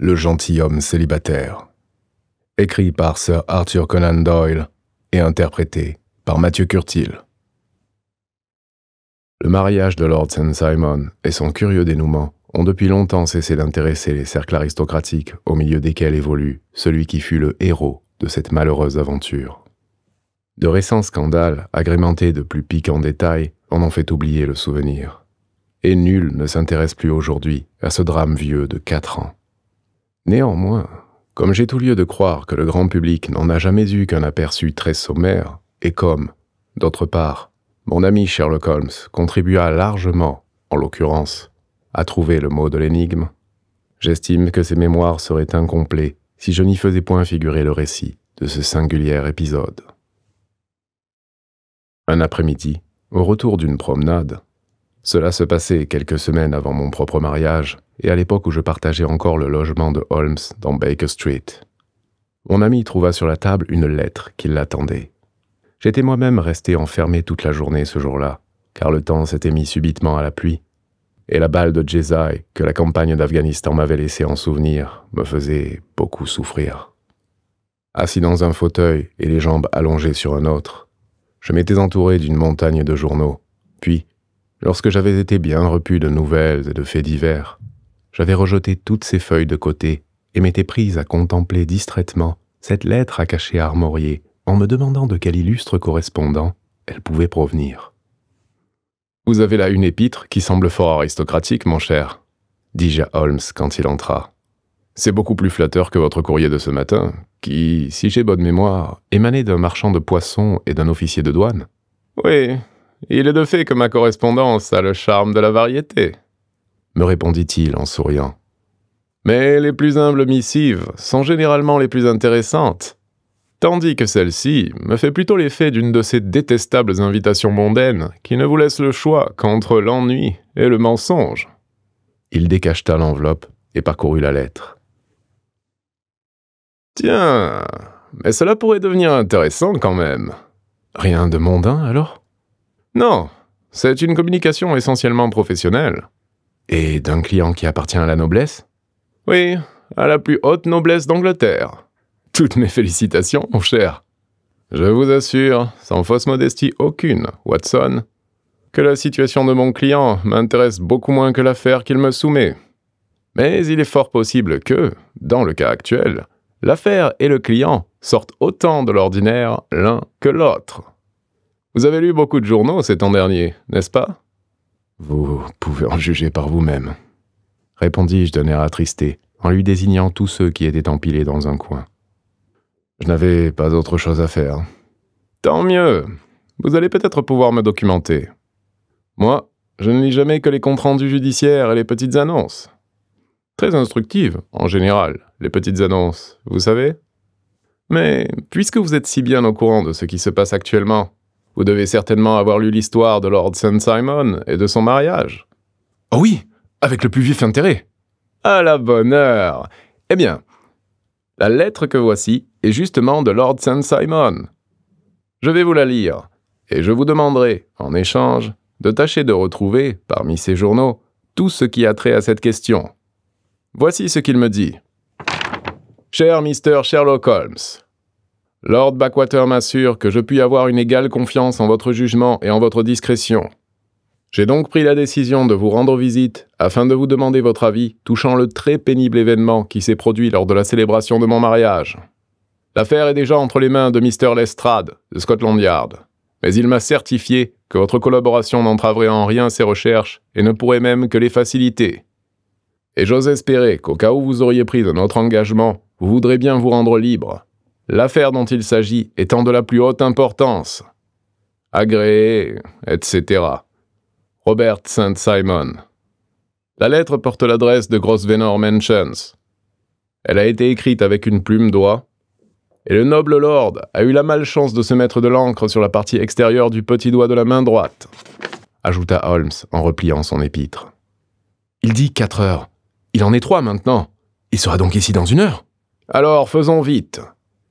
Le gentilhomme célibataire. Écrit par Sir Arthur Conan Doyle et interprété par Mathieu Curtil. Le mariage de Lord St. Simon et son curieux dénouement ont depuis longtemps cessé d'intéresser les cercles aristocratiques au milieu desquels évolue celui qui fut le héros de cette malheureuse aventure. De récents scandales, agrémentés de plus piquants détails, en ont fait oublier le souvenir. Et nul ne s'intéresse plus aujourd'hui à ce drame vieux de quatre ans. Néanmoins, comme j'ai tout lieu de croire que le grand public n'en a jamais eu qu'un aperçu très sommaire, et comme, d'autre part, mon ami Sherlock Holmes contribua largement, en l'occurrence, à trouver le mot de l'énigme, j'estime que ces mémoires seraient incomplets si je n'y faisais point figurer le récit de ce singulier épisode. Un après-midi, au retour d'une promenade, cela se passait quelques semaines avant mon propre mariage et à l'époque où je partageais encore le logement de Holmes dans Baker Street. Mon ami trouva sur la table une lettre qui l'attendait. J'étais moi-même resté enfermé toute la journée ce jour-là, car le temps s'était mis subitement à la pluie, et la balle de Jezai que la campagne d'Afghanistan m'avait laissée en souvenir me faisait beaucoup souffrir. Assis dans un fauteuil et les jambes allongées sur un autre, je m'étais entouré d'une montagne de journaux, puis Lorsque j'avais été bien repu de nouvelles et de faits divers, j'avais rejeté toutes ces feuilles de côté et m'étais prise à contempler distraitement cette lettre à cachet armorier en me demandant de quel illustre correspondant elle pouvait provenir. Vous avez là une épître qui semble fort aristocratique, mon cher, dis-je à Holmes quand il entra. C'est beaucoup plus flatteur que votre courrier de ce matin, qui, si j'ai bonne mémoire, émanait d'un marchand de poissons et d'un officier de douane. Oui, il est de fait que ma correspondance a le charme de la variété, me répondit-il en souriant. Mais les plus humbles missives sont généralement les plus intéressantes, tandis que celle-ci me fait plutôt l'effet d'une de ces détestables invitations mondaines qui ne vous laissent le choix qu'entre l'ennui et le mensonge. Il décacheta l'enveloppe et parcourut la lettre. Tiens, mais cela pourrait devenir intéressant quand même. Rien de mondain alors non, c'est une communication essentiellement professionnelle. Et d'un client qui appartient à la noblesse Oui, à la plus haute noblesse d'Angleterre. Toutes mes félicitations, mon cher. Je vous assure, sans fausse modestie aucune, Watson, que la situation de mon client m'intéresse beaucoup moins que l'affaire qu'il me soumet. Mais il est fort possible que, dans le cas actuel, l'affaire et le client sortent autant de l'ordinaire l'un que l'autre. Vous avez lu beaucoup de journaux cet an dernier, n'est-ce pas Vous pouvez en juger par vous-même, répondis-je d'un air attristé, en lui désignant tous ceux qui étaient empilés dans un coin. Je n'avais pas autre chose à faire. Tant mieux Vous allez peut-être pouvoir me documenter. Moi, je ne lis jamais que les comptes rendus judiciaires et les petites annonces. Très instructives, en général, les petites annonces, vous savez Mais puisque vous êtes si bien au courant de ce qui se passe actuellement, vous devez certainement avoir lu l'histoire de Lord St. Simon et de son mariage. Oh oui, avec le plus vif intérêt. À la bonne heure. Eh bien, la lettre que voici est justement de Lord St. Simon. Je vais vous la lire, et je vous demanderai, en échange, de tâcher de retrouver, parmi ces journaux, tout ce qui a trait à cette question. Voici ce qu'il me dit. Cher Mr. Sherlock Holmes, Lord Backwater m'assure que je puis avoir une égale confiance en votre jugement et en votre discrétion. J'ai donc pris la décision de vous rendre visite afin de vous demander votre avis touchant le très pénible événement qui s'est produit lors de la célébration de mon mariage. L'affaire est déjà entre les mains de Mr. Lestrade, de Scotland Yard, mais il m'a certifié que votre collaboration n'entraverait en rien ses recherches et ne pourrait même que les faciliter. Et j'ose espérer qu'au cas où vous auriez pris de notre engagement, vous voudrez bien vous rendre libre, l'affaire dont il s'agit étant de la plus haute importance. Agréé, etc. Robert Saint-Simon. Simon. La lettre porte l'adresse de Grosvenor Mansions. Elle a été écrite avec une plume d'oie, et le noble lord a eu la malchance de se mettre de l'encre sur la partie extérieure du petit doigt de la main droite, ajouta Holmes en repliant son épître. Il dit quatre heures. Il en est trois maintenant. Il sera donc ici dans une heure. Alors faisons vite.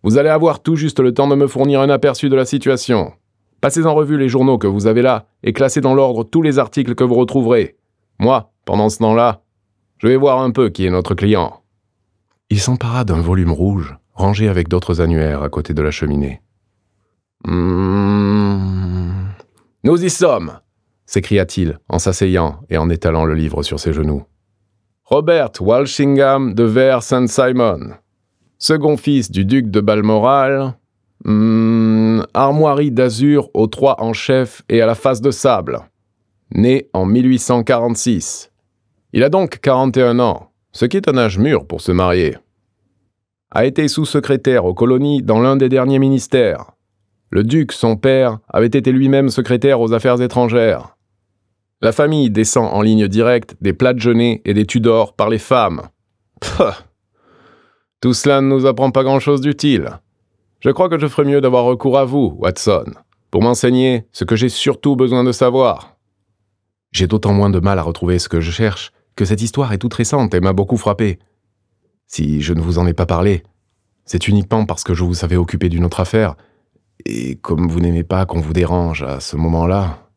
Vous allez avoir tout juste le temps de me fournir un aperçu de la situation. Passez en revue les journaux que vous avez là et classez dans l'ordre tous les articles que vous retrouverez. Moi, pendant ce temps-là, je vais voir un peu qui est notre client. Il s'empara d'un volume rouge, rangé avec d'autres annuaires à côté de la cheminée. Hmm. Nous y sommes s'écria-t-il en s'asseyant et en étalant le livre sur ses genoux. Robert Walshingham de Vers Saint-Simon. Simon second fils du duc de Balmoral, hmm, armoirie d'azur aux trois en chef et à la face de sable, né en 1846. Il a donc 41 ans, ce qui est un âge mûr pour se marier. A été sous-secrétaire aux colonies dans l'un des derniers ministères. Le duc, son père, avait été lui-même secrétaire aux affaires étrangères. La famille descend en ligne directe des Platgenet et des Tudor par les femmes. Tout cela ne nous apprend pas grand-chose d'utile. Je crois que je ferais mieux d'avoir recours à vous, Watson, pour m'enseigner ce que j'ai surtout besoin de savoir. J'ai d'autant moins de mal à retrouver ce que je cherche que cette histoire est toute récente et m'a beaucoup frappé. Si je ne vous en ai pas parlé, c'est uniquement parce que je vous avais occupé d'une autre affaire, et comme vous n'aimez pas qu'on vous dérange à ce moment-là...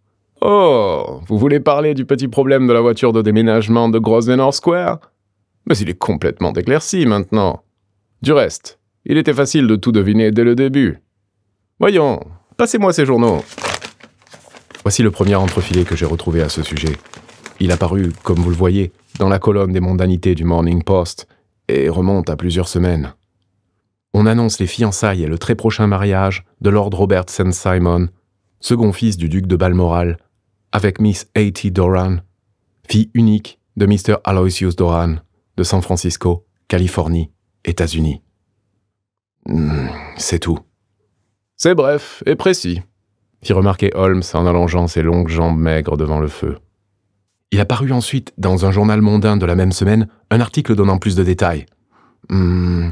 Oh, vous voulez parler du petit problème de la voiture de déménagement de Grosvenor Square Mais il est complètement éclairci maintenant. Du reste, il était facile de tout deviner dès le début. Voyons, passez-moi ces journaux. Voici le premier entrefilet que j'ai retrouvé à ce sujet. Il apparut, comme vous le voyez, dans la colonne des mondanités du Morning Post et remonte à plusieurs semaines. On annonce les fiançailles et le très prochain mariage de Lord Robert St. Simon, second fils du duc de Balmoral, avec Miss A.T. Doran, fille unique de Mr. Aloysius Doran de San Francisco, Californie. États-Unis. Hmm, c'est tout. C'est bref et précis, fit remarquer Holmes en allongeant ses longues jambes maigres devant le feu. Il apparut ensuite, dans un journal mondain de la même semaine, un article donnant plus de détails. Hmm.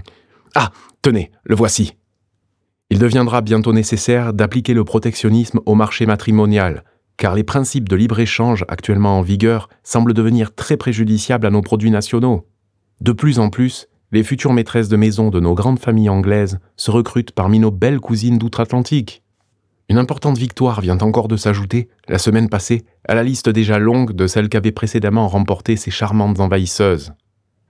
Ah, tenez, le voici. Il deviendra bientôt nécessaire d'appliquer le protectionnisme au marché matrimonial, car les principes de libre-échange actuellement en vigueur semblent devenir très préjudiciables à nos produits nationaux. De plus en plus, les futures maîtresses de maison de nos grandes familles anglaises se recrutent parmi nos belles cousines d'outre-Atlantique. Une importante victoire vient encore de s'ajouter, la semaine passée, à la liste déjà longue de celles qu'avaient précédemment remportées ces charmantes envahisseuses.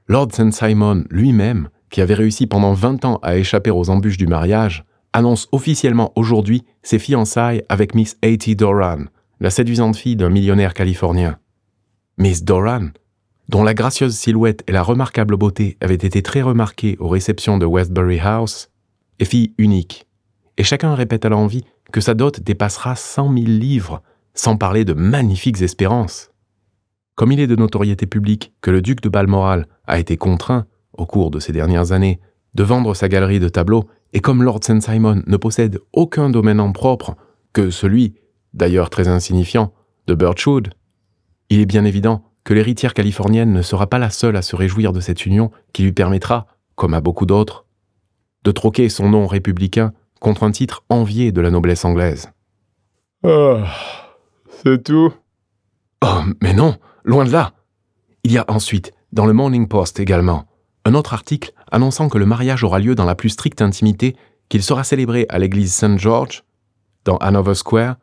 Lord St. Simon lui-même, qui avait réussi pendant 20 ans à échapper aux embûches du mariage, annonce officiellement aujourd'hui ses fiançailles avec Miss A.T. Doran, la séduisante fille d'un millionnaire californien. Miss Doran dont la gracieuse silhouette et la remarquable beauté avaient été très remarquées aux réceptions de Westbury House, est fille unique, et chacun répète à l'envie que sa dot dépassera cent mille livres, sans parler de magnifiques espérances. Comme il est de notoriété publique que le duc de Balmoral a été contraint, au cours de ces dernières années, de vendre sa galerie de tableaux, et comme Lord St. Simon ne possède aucun domaine en propre que celui, d'ailleurs très insignifiant, de Birchwood, il est bien évident que l'héritière californienne ne sera pas la seule à se réjouir de cette union qui lui permettra, comme à beaucoup d'autres, de troquer son nom républicain contre un titre envié de la noblesse anglaise. Ah, c'est tout Oh, mais non, loin de là Il y a ensuite, dans le Morning Post également, un autre article annonçant que le mariage aura lieu dans la plus stricte intimité, qu'il sera célébré à l'église saint George, dans Hanover Square,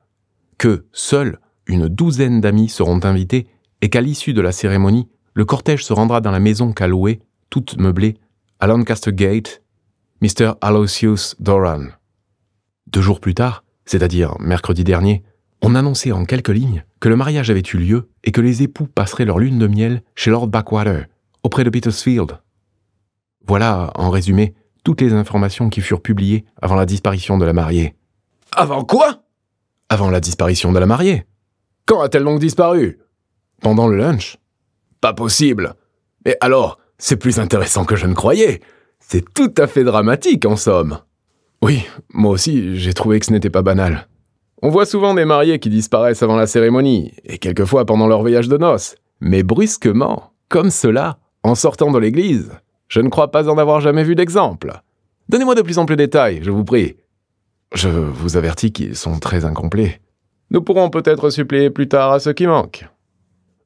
que seuls une douzaine d'amis seront invités et qu'à l'issue de la cérémonie, le cortège se rendra dans la maison qu'a louée, toute meublée, à Lancaster Gate, Mr. Aloysius Doran. Deux jours plus tard, c'est-à-dire mercredi dernier, on annonçait en quelques lignes que le mariage avait eu lieu et que les époux passeraient leur lune de miel chez Lord Backwater, auprès de Petersfield. Voilà, en résumé, toutes les informations qui furent publiées avant la disparition de la mariée. Avant quoi Avant la disparition de la mariée. Quand a-t-elle donc disparu pendant le lunch Pas possible. Mais alors, c'est plus intéressant que je ne croyais. C'est tout à fait dramatique, en somme. Oui, moi aussi, j'ai trouvé que ce n'était pas banal. On voit souvent des mariés qui disparaissent avant la cérémonie, et quelquefois pendant leur voyage de noces. Mais brusquement, comme cela, en sortant de l'église, je ne crois pas en avoir jamais vu d'exemple. Donnez-moi de plus en plus de détails, je vous prie. Je vous avertis qu'ils sont très incomplets. Nous pourrons peut-être suppléer plus tard à ceux qui manquent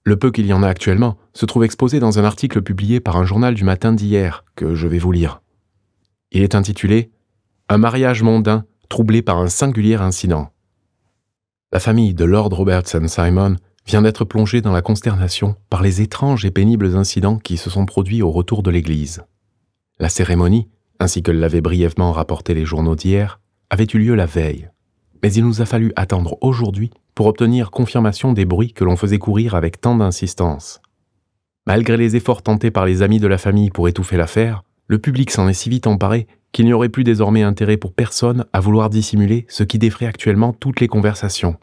le peu qu'il y en a actuellement, se trouve exposé dans un article publié par un journal du matin d'hier, que je vais vous lire. Il est intitulé Un mariage mondain troublé par un singulier incident. La famille de Lord Robertson Simon vient d'être plongée dans la consternation par les étranges et pénibles incidents qui se sont produits au retour de l'église. La cérémonie, ainsi que l'avaient brièvement rapporté les journaux d'hier, avait eu lieu la veille, mais il nous a fallu attendre aujourd'hui pour obtenir confirmation des bruits que l'on faisait courir avec tant d'insistance. Malgré les efforts tentés par les amis de la famille pour étouffer l'affaire, le public s'en est si vite emparé qu'il n'y aurait plus désormais intérêt pour personne à vouloir dissimuler ce qui défrait actuellement toutes les conversations.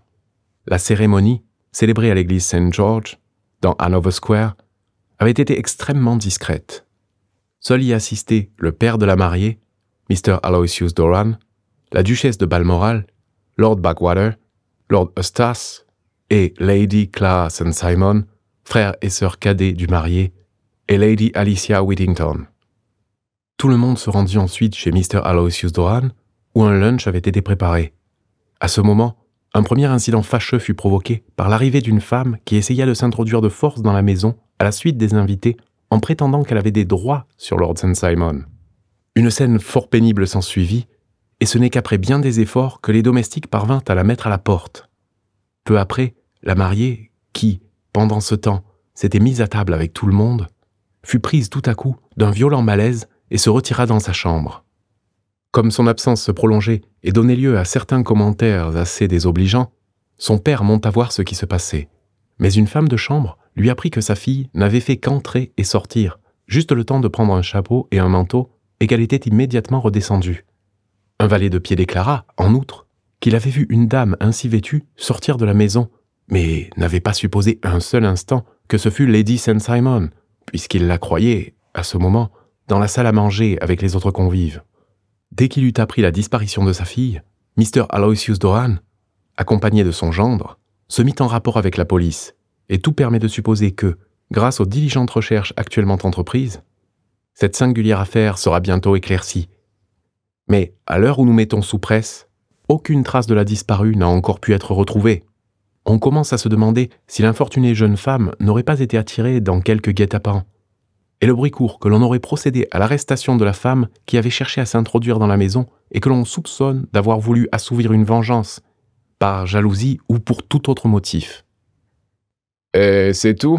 La cérémonie, célébrée à l'église St. George, dans Hanover Square, avait été extrêmement discrète. Seul y assistait le père de la mariée, Mr. Aloysius Doran, la duchesse de Balmoral, Lord Backwater, Lord Eustace, et Lady Clara St. Simon, frère et sœur cadet du marié, et Lady Alicia Whittington. Tout le monde se rendit ensuite chez Mr. Aloysius Doran, où un lunch avait été préparé. À ce moment, un premier incident fâcheux fut provoqué par l'arrivée d'une femme qui essaya de s'introduire de force dans la maison à la suite des invités en prétendant qu'elle avait des droits sur Lord St. Simon. Une scène fort pénible s'ensuivit et ce n'est qu'après bien des efforts que les domestiques parvinrent à la mettre à la porte. Peu après, la mariée, qui, pendant ce temps, s'était mise à table avec tout le monde, fut prise tout à coup d'un violent malaise et se retira dans sa chambre. Comme son absence se prolongeait et donnait lieu à certains commentaires assez désobligeants, son père monta voir ce qui se passait. Mais une femme de chambre lui apprit que sa fille n'avait fait qu'entrer et sortir, juste le temps de prendre un chapeau et un manteau, et qu'elle était immédiatement redescendue. Un valet de pied déclara, en outre, qu'il avait vu une dame ainsi vêtue sortir de la maison, mais n'avait pas supposé un seul instant que ce fût Lady St. Simon, puisqu'il la croyait, à ce moment, dans la salle à manger avec les autres convives. Dès qu'il eut appris la disparition de sa fille, Mr. Aloysius Doran, accompagné de son gendre, se mit en rapport avec la police, et tout permet de supposer que, grâce aux diligentes recherches actuellement entreprises, cette singulière affaire sera bientôt éclaircie mais à l'heure où nous mettons sous presse, aucune trace de la disparue n'a encore pu être retrouvée. On commence à se demander si l'infortunée jeune femme n'aurait pas été attirée dans quelque guet-apens. Et le bruit court que l'on aurait procédé à l'arrestation de la femme qui avait cherché à s'introduire dans la maison et que l'on soupçonne d'avoir voulu assouvir une vengeance, par jalousie ou pour tout autre motif. Et euh, c'est tout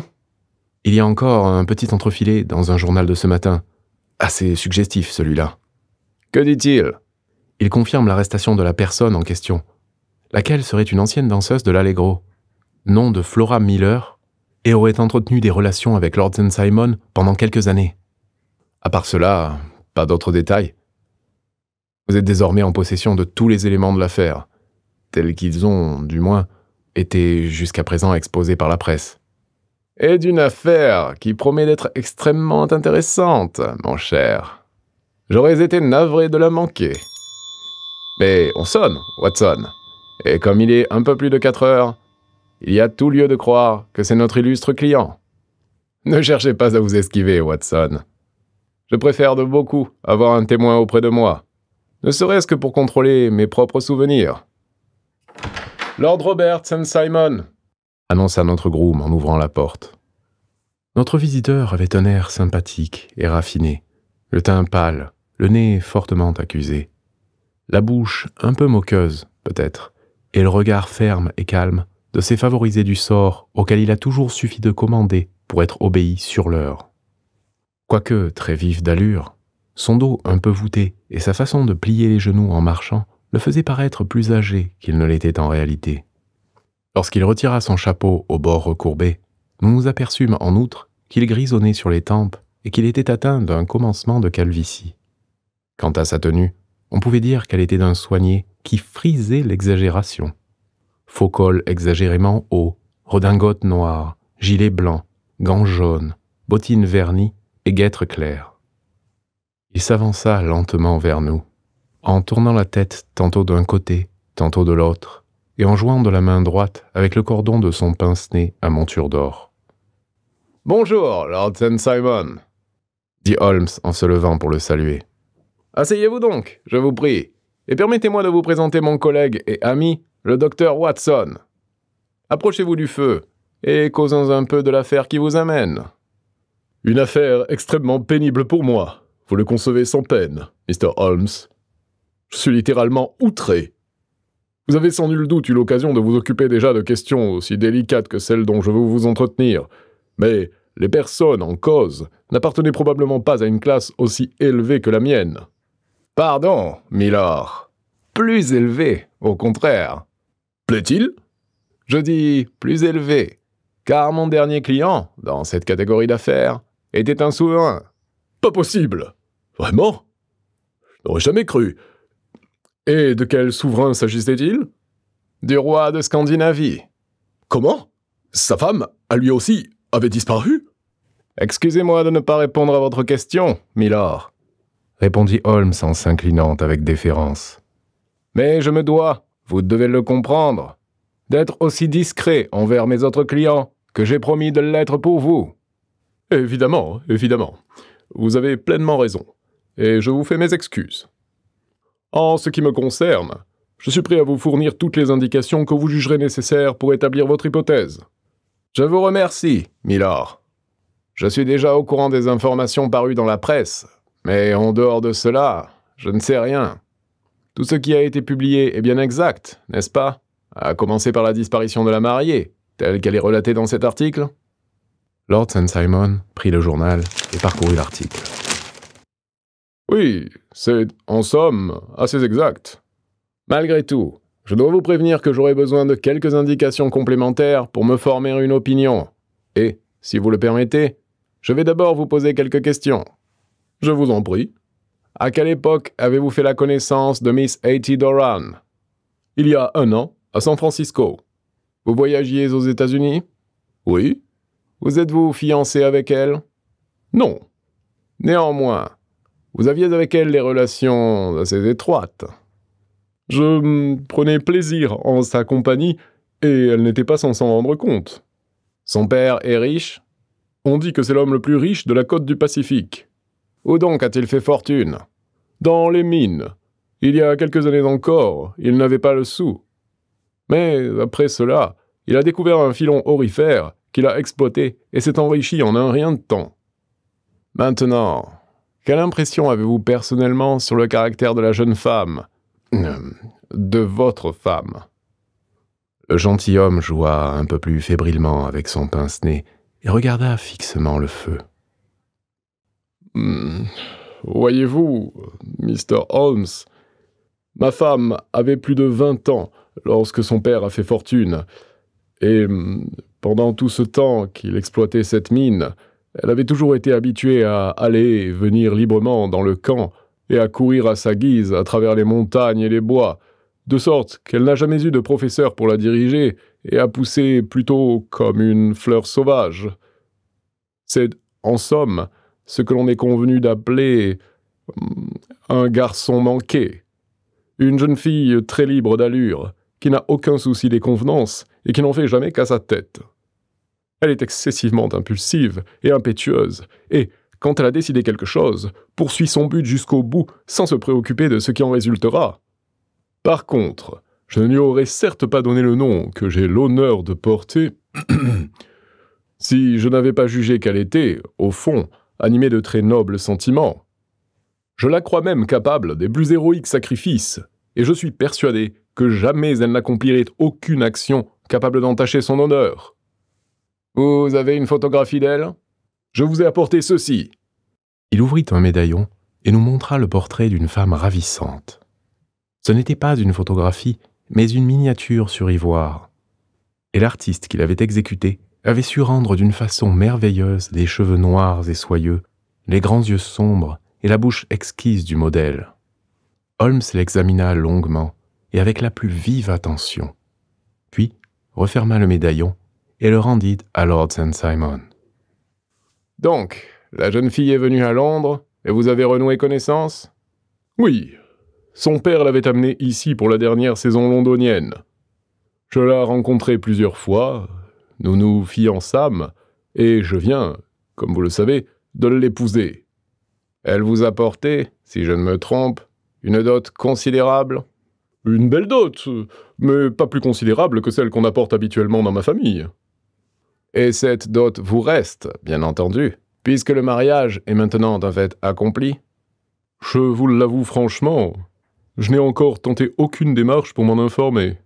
Il y a encore un petit entrefilé dans un journal de ce matin. Assez suggestif celui-là. Que dit-il Il confirme l'arrestation de la personne en question, laquelle serait une ancienne danseuse de l'Allegro, nom de Flora Miller, et aurait entretenu des relations avec Lord Simon pendant quelques années. À part cela, pas d'autres détails. Vous êtes désormais en possession de tous les éléments de l'affaire, tels qu'ils ont, du moins, été jusqu'à présent exposés par la presse. Et d'une affaire qui promet d'être extrêmement intéressante, mon cher. J'aurais été navré de la manquer. Mais on sonne, Watson. Et comme il est un peu plus de 4 heures, il y a tout lieu de croire que c'est notre illustre client. Ne cherchez pas à vous esquiver, Watson. Je préfère de beaucoup avoir un témoin auprès de moi, ne serait-ce que pour contrôler mes propres souvenirs. Lord Robert and Simon, annonça notre groom en ouvrant la porte. Notre visiteur avait un air sympathique et raffiné, le teint pâle, le nez fortement accusé, la bouche un peu moqueuse, peut-être, et le regard ferme et calme de ces favorisés du sort auquel il a toujours suffi de commander pour être obéi sur l'heure. Quoique très vif d'allure, son dos un peu voûté et sa façon de plier les genoux en marchant le faisaient paraître plus âgé qu'il ne l'était en réalité. Lorsqu'il retira son chapeau au bord recourbé, nous nous aperçûmes en outre qu'il grisonnait sur les tempes et qu'il était atteint d'un commencement de calvitie. Quant à sa tenue, on pouvait dire qu'elle était d'un soigné qui frisait l'exagération. Faux col exagérément haut, redingote noire, gilet blanc, gants jaunes, bottines vernies et guêtres claires. Il s'avança lentement vers nous, en tournant la tête tantôt d'un côté, tantôt de l'autre, et en jouant de la main droite avec le cordon de son pince-nez à monture d'or. Bonjour, Lord Saint Simon, dit Holmes en se levant pour le saluer. Asseyez-vous donc, je vous prie, et permettez-moi de vous présenter mon collègue et ami, le docteur Watson. Approchez-vous du feu, et causons un peu de l'affaire qui vous amène. Une affaire extrêmement pénible pour moi, vous le concevez sans peine, Mr. Holmes. Je suis littéralement outré. Vous avez sans nul doute eu l'occasion de vous occuper déjà de questions aussi délicates que celles dont je veux vous entretenir, mais les personnes en cause n'appartenaient probablement pas à une classe aussi élevée que la mienne. Pardon, Milord. Plus élevé, au contraire. Plaît-il Je dis plus élevé, car mon dernier client, dans cette catégorie d'affaires, était un souverain. Pas possible Vraiment Je n'aurais jamais cru. Et de quel souverain s'agissait-il Du roi de Scandinavie. Comment Sa femme, à lui aussi, avait disparu Excusez-moi de ne pas répondre à votre question, Milord répondit Holmes en s'inclinant avec déférence. Mais je me dois, vous devez le comprendre, d'être aussi discret envers mes autres clients que j'ai promis de l'être pour vous. Évidemment, évidemment. Vous avez pleinement raison, et je vous fais mes excuses. En ce qui me concerne, je suis prêt à vous fournir toutes les indications que vous jugerez nécessaires pour établir votre hypothèse. Je vous remercie, Milord. Je suis déjà au courant des informations parues dans la presse mais en dehors de cela, je ne sais rien. Tout ce qui a été publié est bien exact, n'est-ce pas À commencer par la disparition de la mariée, telle qu'elle est relatée dans cet article Lord St. Simon prit le journal et parcourut l'article. Oui, c'est, en somme, assez exact. Malgré tout, je dois vous prévenir que j'aurai besoin de quelques indications complémentaires pour me former une opinion. Et, si vous le permettez, je vais d'abord vous poser quelques questions. Je vous en prie. À quelle époque avez-vous fait la connaissance de Miss A.T. Doran Il y a un an, à San Francisco. Vous voyagiez aux États-Unis Oui. Vous êtes-vous fiancé avec elle Non. Néanmoins, vous aviez avec elle des relations assez étroites. Je prenais plaisir en sa compagnie et elle n'était pas sans s'en rendre compte. Son père est riche On dit que c'est l'homme le plus riche de la côte du Pacifique. Où donc a-t-il fait fortune Dans les mines. Il y a quelques années encore, il n'avait pas le sou. Mais après cela, il a découvert un filon orifère qu'il a exploité et s'est enrichi en un rien de temps. Maintenant, quelle impression avez-vous personnellement sur le caractère de la jeune femme euh, De votre femme Le gentilhomme joua un peu plus fébrilement avec son pince-nez et regarda fixement le feu. Hmm. Voyez-vous, Mr. Holmes, ma femme avait plus de vingt ans lorsque son père a fait fortune, et hmm, pendant tout ce temps qu'il exploitait cette mine, elle avait toujours été habituée à aller et venir librement dans le camp et à courir à sa guise à travers les montagnes et les bois, de sorte qu'elle n'a jamais eu de professeur pour la diriger et a poussé plutôt comme une fleur sauvage. C'est, en somme, ce que l'on est convenu d'appeler hum, un garçon manqué, une jeune fille très libre d'allure, qui n'a aucun souci des convenances et qui n'en fait jamais qu'à sa tête. Elle est excessivement impulsive et impétueuse, et, quand elle a décidé quelque chose, poursuit son but jusqu'au bout sans se préoccuper de ce qui en résultera. Par contre, je ne lui aurais certes pas donné le nom que j'ai l'honneur de porter si je n'avais pas jugé qu'elle était, au fond, animée de très nobles sentiments. Je la crois même capable des plus héroïques sacrifices, et je suis persuadé que jamais elle n'accomplirait aucune action capable d'entacher son honneur. Vous avez une photographie d'elle Je vous ai apporté ceci. Il ouvrit un médaillon et nous montra le portrait d'une femme ravissante. Ce n'était pas une photographie, mais une miniature sur ivoire. Et l'artiste qui l'avait exécutée avait su rendre d'une façon merveilleuse les cheveux noirs et soyeux, les grands yeux sombres et la bouche exquise du modèle. Holmes l'examina longuement et avec la plus vive attention, puis referma le médaillon et le rendit à Lord St. Simon. Donc, la jeune fille est venue à Londres et vous avez renoué connaissance Oui. Son père l'avait amenée ici pour la dernière saison londonienne. Je la rencontrée plusieurs fois, nous nous fiançâmes, et je viens, comme vous le savez, de l'épouser. Elle vous a porté, si je ne me trompe, une dot considérable Une belle dot, mais pas plus considérable que celle qu'on apporte habituellement dans ma famille. Et cette dot vous reste, bien entendu, puisque le mariage est maintenant d'un fait accompli. Je vous l'avoue franchement, je n'ai encore tenté aucune démarche pour m'en informer.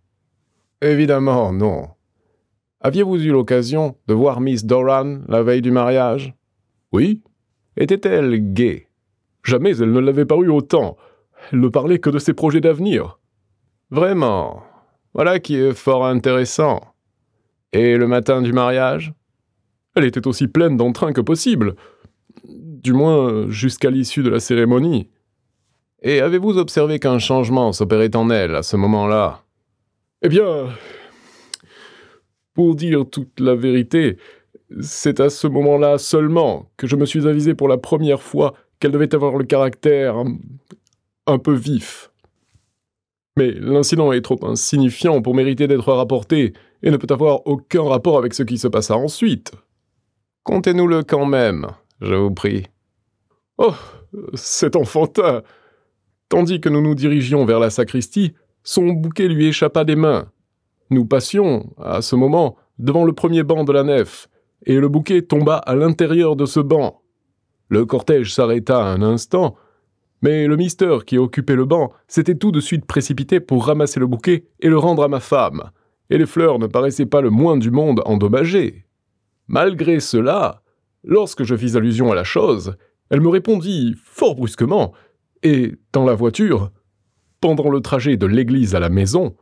Évidemment, non. Aviez-vous eu l'occasion de voir Miss Doran la veille du mariage Oui. Était-elle gaie Jamais elle ne l'avait paru autant. Elle ne parlait que de ses projets d'avenir. Vraiment. Voilà qui est fort intéressant. Et le matin du mariage Elle était aussi pleine d'entrain que possible. Du moins, jusqu'à l'issue de la cérémonie. Et avez-vous observé qu'un changement s'opérait en elle à ce moment-là Eh bien, pour dire toute la vérité, c'est à ce moment-là seulement que je me suis avisé pour la première fois qu'elle devait avoir le caractère un peu vif. Mais l'incident est trop insignifiant pour mériter d'être rapporté et ne peut avoir aucun rapport avec ce qui se passa ensuite. » nous le quand même, je vous prie. Oh, cet enfantin Tandis que nous nous dirigions vers la sacristie, son bouquet lui échappa des mains. Nous passions, à ce moment, devant le premier banc de la nef, et le bouquet tomba à l'intérieur de ce banc. Le cortège s'arrêta un instant, mais le mister qui occupait le banc s'était tout de suite précipité pour ramasser le bouquet et le rendre à ma femme, et les fleurs ne paraissaient pas le moins du monde endommagées. Malgré cela, lorsque je fis allusion à la chose, elle me répondit fort brusquement, et, dans la voiture, pendant le trajet de l'église à la maison,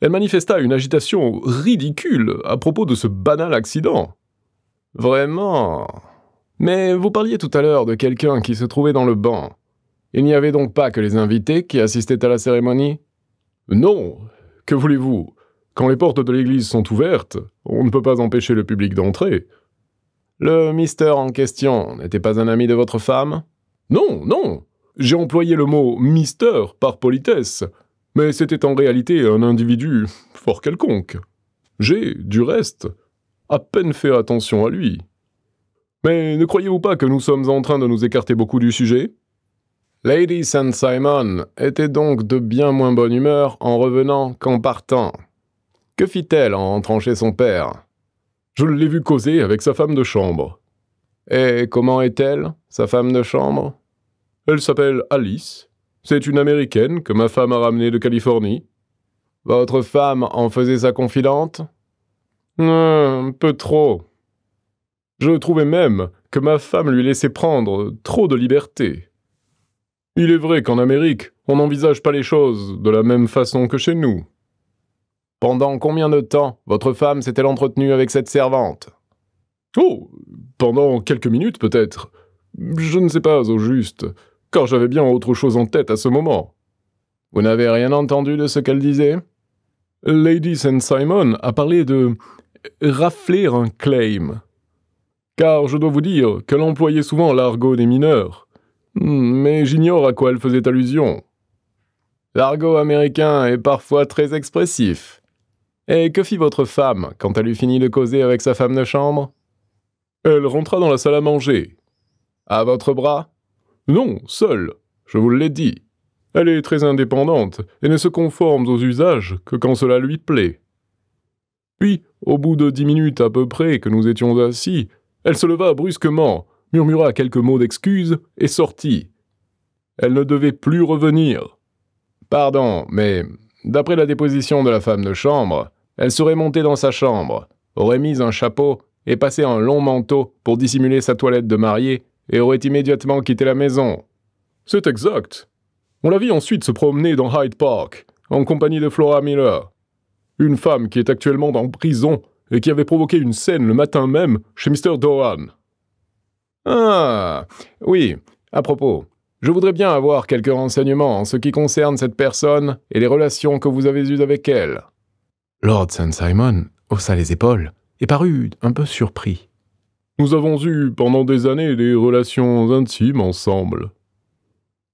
elle manifesta une agitation ridicule à propos de ce banal accident. Vraiment. Mais vous parliez tout à l'heure de quelqu'un qui se trouvait dans le banc. Il n'y avait donc pas que les invités qui assistaient à la cérémonie Non. Que voulez-vous Quand les portes de l'église sont ouvertes, on ne peut pas empêcher le public d'entrer. Le mister en question n'était pas un ami de votre femme Non, non. J'ai employé le mot mister par politesse mais c'était en réalité un individu fort quelconque. J'ai, du reste, à peine fait attention à lui. Mais ne croyez-vous pas que nous sommes en train de nous écarter beaucoup du sujet Lady St. Simon était donc de bien moins bonne humeur en revenant qu'en partant. Que fit-elle en rentrant chez son père Je l'ai vu causer avec sa femme de chambre. Et comment est-elle, sa femme de chambre Elle s'appelle Alice, c'est une Américaine que ma femme a ramenée de Californie. Votre femme en faisait sa confidente Un peu trop. Je trouvais même que ma femme lui laissait prendre trop de liberté. Il est vrai qu'en Amérique, on n'envisage pas les choses de la même façon que chez nous. Pendant combien de temps votre femme s'est-elle entretenue avec cette servante Oh, pendant quelques minutes peut-être. Je ne sais pas au juste j'avais bien autre chose en tête à ce moment. Vous n'avez rien entendu de ce qu'elle disait Lady St. Simon a parlé de rafler un claim. Car je dois vous dire qu'elle employait souvent l'argot des mineurs. Mais j'ignore à quoi elle faisait allusion. L'argot américain est parfois très expressif. Et que fit votre femme quand elle eut fini de causer avec sa femme de chambre Elle rentra dans la salle à manger. À votre bras non, seule, je vous l'ai dit. Elle est très indépendante et ne se conforme aux usages que quand cela lui plaît. Puis, au bout de dix minutes à peu près que nous étions assis, elle se leva brusquement, murmura quelques mots d'excuse et sortit. Elle ne devait plus revenir. Pardon, mais d'après la déposition de la femme de chambre, elle serait montée dans sa chambre, aurait mis un chapeau et passé un long manteau pour dissimuler sa toilette de mariée et aurait immédiatement quitté la maison. C'est exact. On la vit ensuite se promener dans Hyde Park, en compagnie de Flora Miller, une femme qui est actuellement en prison et qui avait provoqué une scène le matin même chez Mr. Dohan. Ah, oui, à propos, je voudrais bien avoir quelques renseignements en ce qui concerne cette personne et les relations que vous avez eues avec elle. Lord St. Simon haussa les épaules et parut un peu surpris. Nous avons eu pendant des années des relations intimes ensemble.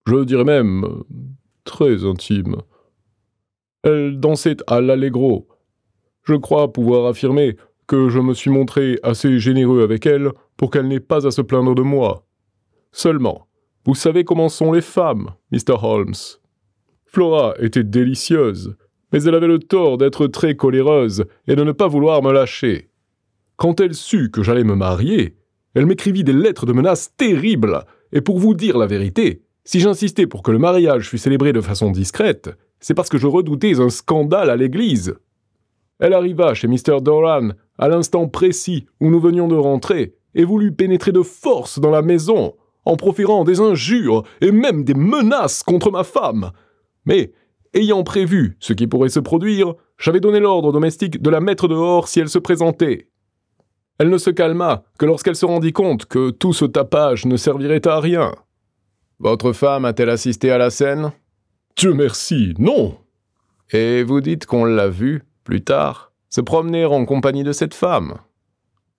Je dirais même très intimes. Elle dansait à l'allegro. Je crois pouvoir affirmer que je me suis montré assez généreux avec elle pour qu'elle n'ait pas à se plaindre de moi. Seulement, vous savez comment sont les femmes, Mr. Holmes. Flora était délicieuse, mais elle avait le tort d'être très coléreuse et de ne pas vouloir me lâcher. Quand elle sut que j'allais me marier, elle m'écrivit des lettres de menaces terribles, et pour vous dire la vérité, si j'insistais pour que le mariage fût célébré de façon discrète, c'est parce que je redoutais un scandale à l'église. Elle arriva chez Mr. Doran à l'instant précis où nous venions de rentrer et voulut pénétrer de force dans la maison, en proférant des injures et même des menaces contre ma femme. Mais, ayant prévu ce qui pourrait se produire, j'avais donné l'ordre domestique de la mettre dehors si elle se présentait. Elle ne se calma que lorsqu'elle se rendit compte que tout ce tapage ne servirait à rien. Votre femme a-t-elle assisté à la scène Dieu merci, non Et vous dites qu'on l'a vue, plus tard, se promener en compagnie de cette femme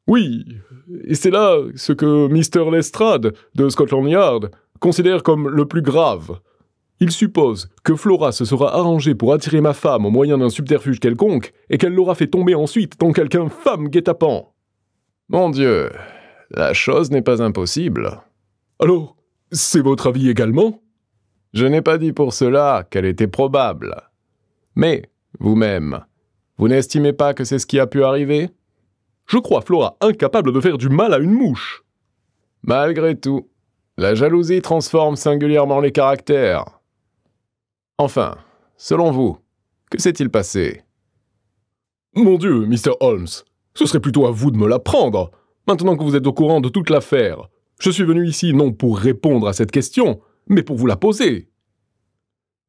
Oui, et c'est là ce que Mr. Lestrade, de Scotland Yard, considère comme le plus grave. Il suppose que Flora se sera arrangée pour attirer ma femme au moyen d'un subterfuge quelconque et qu'elle l'aura fait tomber ensuite dans quelqu'un femme guet-apens. Mon Dieu, la chose n'est pas impossible. Alors, c'est votre avis également Je n'ai pas dit pour cela qu'elle était probable. Mais, vous-même, vous, vous n'estimez pas que c'est ce qui a pu arriver Je crois Flora incapable de faire du mal à une mouche. Malgré tout, la jalousie transforme singulièrement les caractères. Enfin, selon vous, que s'est-il passé Mon Dieu, Mr. Holmes, ce serait plutôt à vous de me l'apprendre, maintenant que vous êtes au courant de toute l'affaire. Je suis venu ici non pour répondre à cette question, mais pour vous la poser.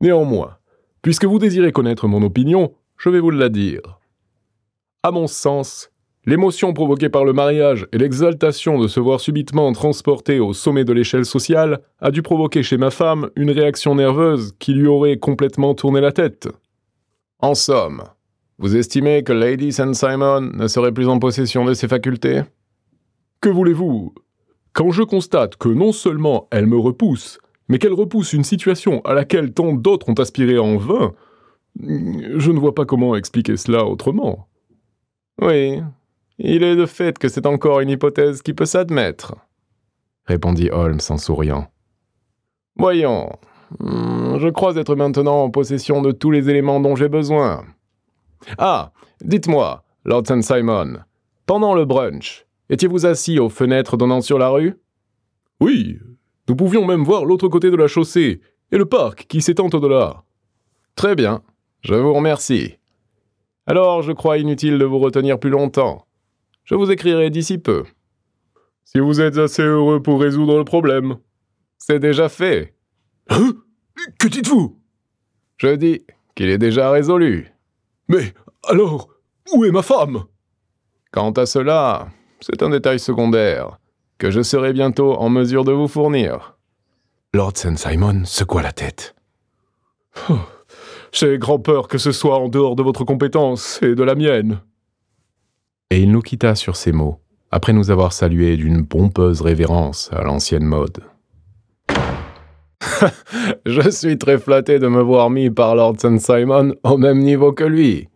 Néanmoins, puisque vous désirez connaître mon opinion, je vais vous la dire. À mon sens, l'émotion provoquée par le mariage et l'exaltation de se voir subitement transporté au sommet de l'échelle sociale a dû provoquer chez ma femme une réaction nerveuse qui lui aurait complètement tourné la tête. En somme, vous estimez que Lady St. Simon ne serait plus en possession de ses facultés Que voulez-vous Quand je constate que non seulement elle me repousse, mais qu'elle repousse une situation à laquelle tant d'autres ont aspiré en vain, je ne vois pas comment expliquer cela autrement. Oui, il est de fait que c'est encore une hypothèse qui peut s'admettre, répondit Holmes en souriant. Voyons, hmm, je crois être maintenant en possession de tous les éléments dont j'ai besoin. Ah, dites-moi, Lord St. Simon, pendant le brunch, étiez-vous assis aux fenêtres donnant sur la rue Oui, nous pouvions même voir l'autre côté de la chaussée et le parc qui s'étend au-delà. Très bien, je vous remercie. Alors, je crois inutile de vous retenir plus longtemps. Je vous écrirai d'ici peu. Si vous êtes assez heureux pour résoudre le problème. C'est déjà fait. Hein que dites-vous Je dis qu'il est déjà résolu. Mais alors, où est ma femme Quant à cela, c'est un détail secondaire, que je serai bientôt en mesure de vous fournir. Lord Saint Simon secoua la tête. Oh, j'ai grand peur que ce soit en dehors de votre compétence et de la mienne. Et il nous quitta sur ces mots, après nous avoir salués d'une pompeuse révérence à l'ancienne mode. Je suis très flatté de me voir mis par Lord St. Simon au même niveau que lui.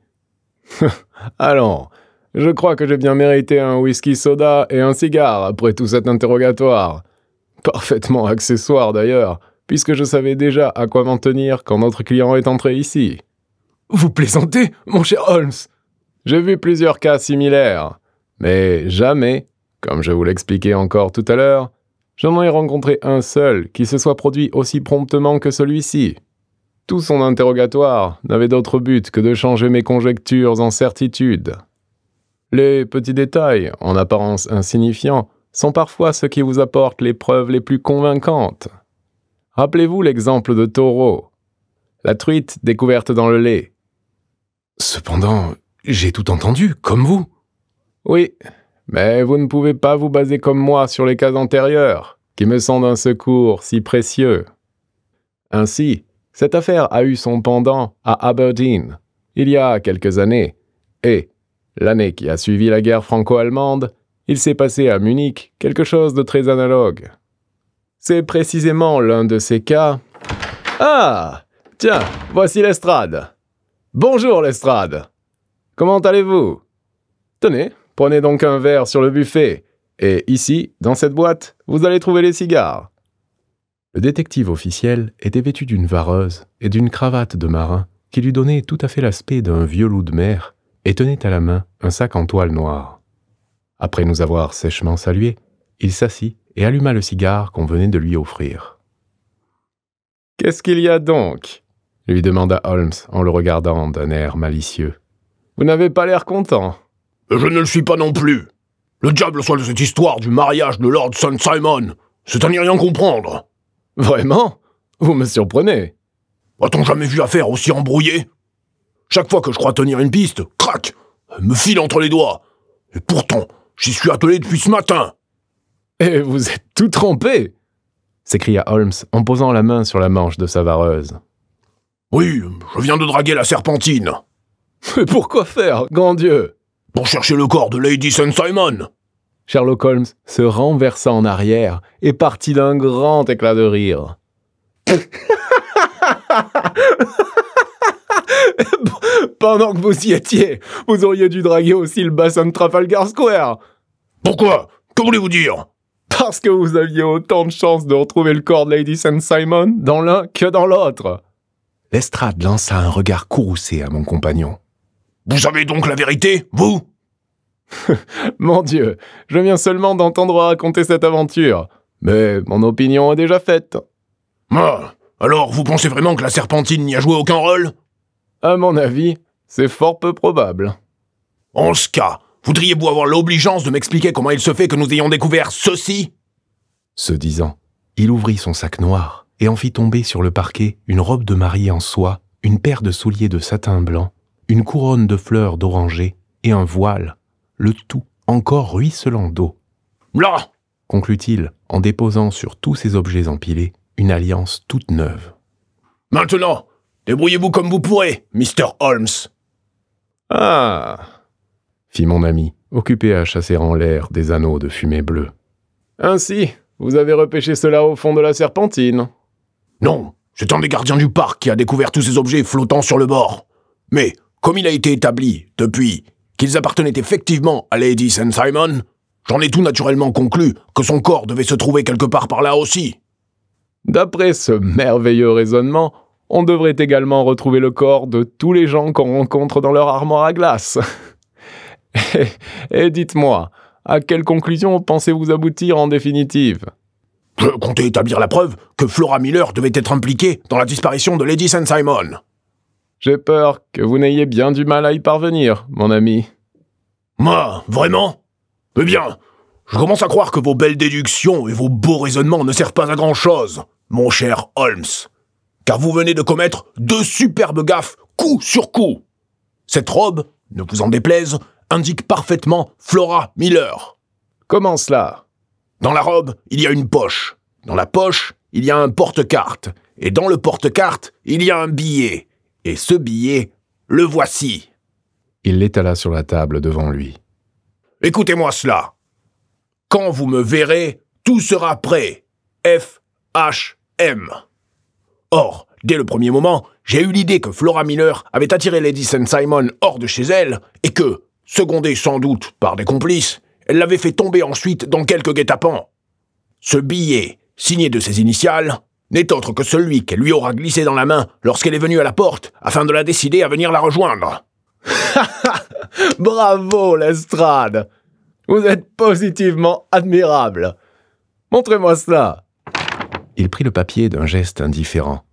Allons, je crois que j'ai bien mérité un whisky soda et un cigare après tout cet interrogatoire. Parfaitement accessoire d'ailleurs, puisque je savais déjà à quoi m'en tenir quand notre client est entré ici. Vous plaisantez, mon cher Holmes J'ai vu plusieurs cas similaires, mais jamais, comme je vous l'expliquais encore tout à l'heure, J'en ai rencontré un seul qui se soit produit aussi promptement que celui-ci. Tout son interrogatoire n'avait d'autre but que de changer mes conjectures en certitudes. Les petits détails, en apparence insignifiants, sont parfois ceux qui vous apportent les preuves les plus convaincantes. Rappelez-vous l'exemple de Taureau, la truite découverte dans le lait. Cependant, j'ai tout entendu, comme vous. Oui, mais vous ne pouvez pas vous baser comme moi sur les cas antérieurs, qui me sont d'un secours si précieux. Ainsi, cette affaire a eu son pendant à Aberdeen, il y a quelques années, et, l'année qui a suivi la guerre franco-allemande, il s'est passé à Munich quelque chose de très analogue. C'est précisément l'un de ces cas. Ah Tiens, voici l'estrade. Bonjour l'estrade. Comment allez-vous Tenez, Prenez donc un verre sur le buffet. Et ici, dans cette boîte, vous allez trouver les cigares. Le détective officiel était vêtu d'une vareuse et d'une cravate de marin qui lui donnait tout à fait l'aspect d'un vieux loup de mer et tenait à la main un sac en toile noire. Après nous avoir sèchement salués, il s'assit et alluma le cigare qu'on venait de lui offrir. Qu'est-ce qu'il y a donc lui demanda Holmes en le regardant d'un air malicieux. Vous n'avez pas l'air content je ne le suis pas non plus. Le diable soit de cette histoire du mariage de Lord St. Simon. C'est à n'y rien comprendre. Vraiment Vous me surprenez. A-t-on jamais vu affaire aussi embrouillée Chaque fois que je crois tenir une piste, crac elle Me file entre les doigts. Et pourtant, j'y suis attelé depuis ce matin. Et vous êtes tout trempé s'écria Holmes en posant la main sur la manche de sa vareuse. Oui, je viens de draguer la serpentine. Mais pourquoi faire, grand Dieu pour chercher le corps de Lady St. Simon Sherlock Holmes se renversa en arrière et partit d'un grand éclat de rire. Pendant que vous y étiez, vous auriez dû draguer aussi le bassin de Trafalgar Square. Pourquoi Que voulez-vous dire Parce que vous aviez autant de chances de retrouver le corps de Lady St. Simon dans l'un que dans l'autre. Lestrade lança un regard courroucé à mon compagnon. Vous savez donc la vérité, vous Mon Dieu, je viens seulement d'entendre raconter cette aventure, mais mon opinion est déjà faite. Ah, alors vous pensez vraiment que la Serpentine n'y a joué aucun rôle À mon avis, c'est fort peu probable. En ce cas, voudriez-vous avoir l'obligeance de m'expliquer comment il se fait que nous ayons découvert ceci Se disant, il ouvrit son sac noir et en fit tomber sur le parquet une robe de mariée en soie, une paire de souliers de satin blanc une couronne de fleurs d'oranger et un voile, le tout encore ruisselant d'eau. Là conclut-il en déposant sur tous ces objets empilés une alliance toute neuve. Maintenant, débrouillez-vous comme vous pourrez, Mr. Holmes. Ah fit mon ami, occupé à chasser en l'air des anneaux de fumée bleue. Ainsi, vous avez repêché cela au fond de la serpentine. Non, c'est un des gardiens du parc qui a découvert tous ces objets flottant sur le bord. Mais comme il a été établi depuis qu'ils appartenaient effectivement à Lady St. Simon, j'en ai tout naturellement conclu que son corps devait se trouver quelque part par là aussi. D'après ce merveilleux raisonnement, on devrait également retrouver le corps de tous les gens qu'on rencontre dans leur armoire à glace. et, dites-moi, à quelle conclusion pensez-vous aboutir en définitive Je comptais établir la preuve que Flora Miller devait être impliquée dans la disparition de Lady St. Simon. J'ai peur que vous n'ayez bien du mal à y parvenir, mon ami. Moi, vraiment Eh bien, je commence à croire que vos belles déductions et vos beaux raisonnements ne servent pas à grand-chose, mon cher Holmes, car vous venez de commettre deux superbes gaffes coup sur coup. Cette robe, ne vous en déplaise, indique parfaitement Flora Miller. Comment cela Dans la robe, il y a une poche. Dans la poche, il y a un porte-carte. Et dans le porte-carte, il y a un billet. Et ce billet, le voici. Il l'étala sur la table devant lui. Écoutez-moi cela. Quand vous me verrez, tout sera prêt. F H M. Or, dès le premier moment, j'ai eu l'idée que Flora Miller avait attiré Lady saint Simon hors de chez elle et que, secondée sans doute par des complices, elle l'avait fait tomber ensuite dans quelques guet-apens. Ce billet, signé de ses initiales, n'est autre que celui qu'elle lui aura glissé dans la main lorsqu'elle est venue à la porte, afin de la décider à venir la rejoindre. Bravo, Lestrade Vous êtes positivement admirable Montrez-moi cela Il prit le papier d'un geste indifférent,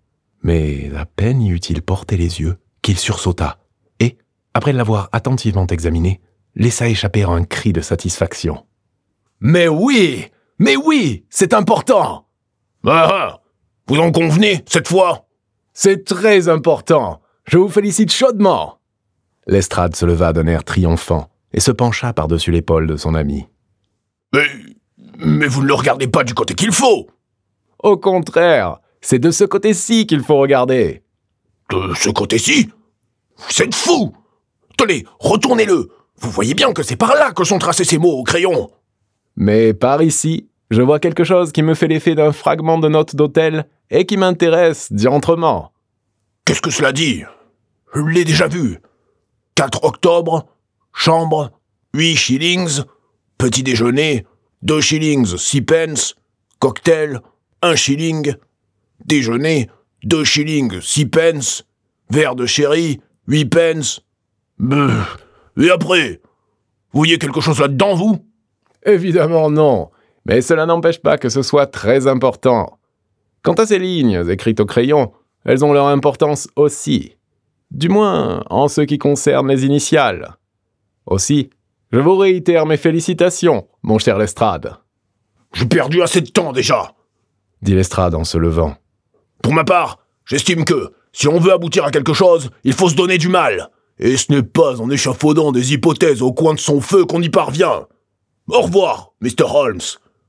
mais à peine y eut-il porté les yeux qu'il sursauta, et, après l'avoir attentivement examiné, laissa échapper un cri de satisfaction. Mais oui Mais oui C'est important ah, ah. Vous en convenez, cette fois C'est très important. Je vous félicite chaudement. Lestrade se leva d'un air triomphant et se pencha par-dessus l'épaule de son ami. Mais, mais vous ne le regardez pas du côté qu'il faut. Au contraire, c'est de ce côté-ci qu'il faut regarder. De ce côté-ci Vous êtes fou Tenez, retournez-le Vous voyez bien que c'est par là que sont tracés ces mots au crayon Mais par ici, je vois quelque chose qui me fait l'effet d'un fragment de note d'hôtel et qui m'intéresse diantrement. Qu'est-ce que cela dit Je l'ai déjà vu. 4 octobre, chambre, 8 shillings, petit déjeuner, 2 shillings 6 pence, cocktail, 1 shilling, déjeuner, 2 shillings 6 pence, verre de sherry, 8 pence. Et après Vous voyez quelque chose là-dedans, vous Évidemment non, mais cela n'empêche pas que ce soit très important. Quant à ces lignes, écrites au crayon, elles ont leur importance aussi. Du moins, en ce qui concerne les initiales. Aussi, je vous réitère mes félicitations, mon cher Lestrade. J'ai perdu assez de temps déjà, dit Lestrade en se levant. Pour ma part, j'estime que, si on veut aboutir à quelque chose, il faut se donner du mal. Et ce n'est pas en échafaudant des hypothèses au coin de son feu qu'on y parvient. Au revoir, Mr. Holmes.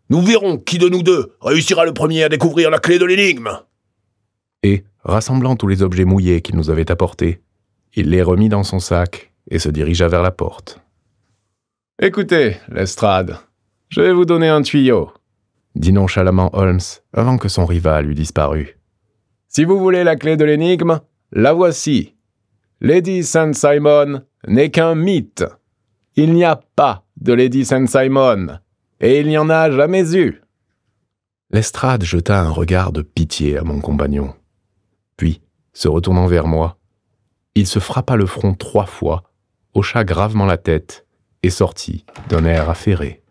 Nous verrons qui de nous deux réussira le premier à découvrir la clé de l'énigme. Et, rassemblant tous les objets mouillés qu'il nous avait apportés, il les remit dans son sac et se dirigea vers la porte. Écoutez, l'estrade, je vais vous donner un tuyau, dit nonchalamment Holmes avant que son rival eût disparu. Si vous voulez la clé de l'énigme, la voici. Lady St. Simon n'est qu'un mythe. Il n'y a pas de Lady St. Simon. Et il n'y en a jamais eu. Lestrade jeta un regard de pitié à mon compagnon. Puis, se retournant vers moi, il se frappa le front trois fois, hocha gravement la tête et sortit d'un air affairé.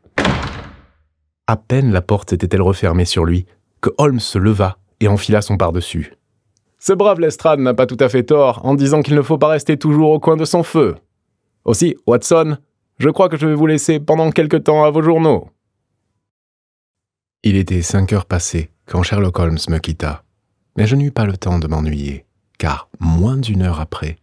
À peine la porte s'était-elle refermée sur lui que Holmes se leva et enfila son pardessus. Ce brave Lestrade n'a pas tout à fait tort en disant qu'il ne faut pas rester toujours au coin de son feu. Aussi, Watson, je crois que je vais vous laisser pendant quelque temps à vos journaux. Il était cinq heures passées quand Sherlock Holmes me quitta, mais je n'eus pas le temps de m'ennuyer, car moins d'une heure après,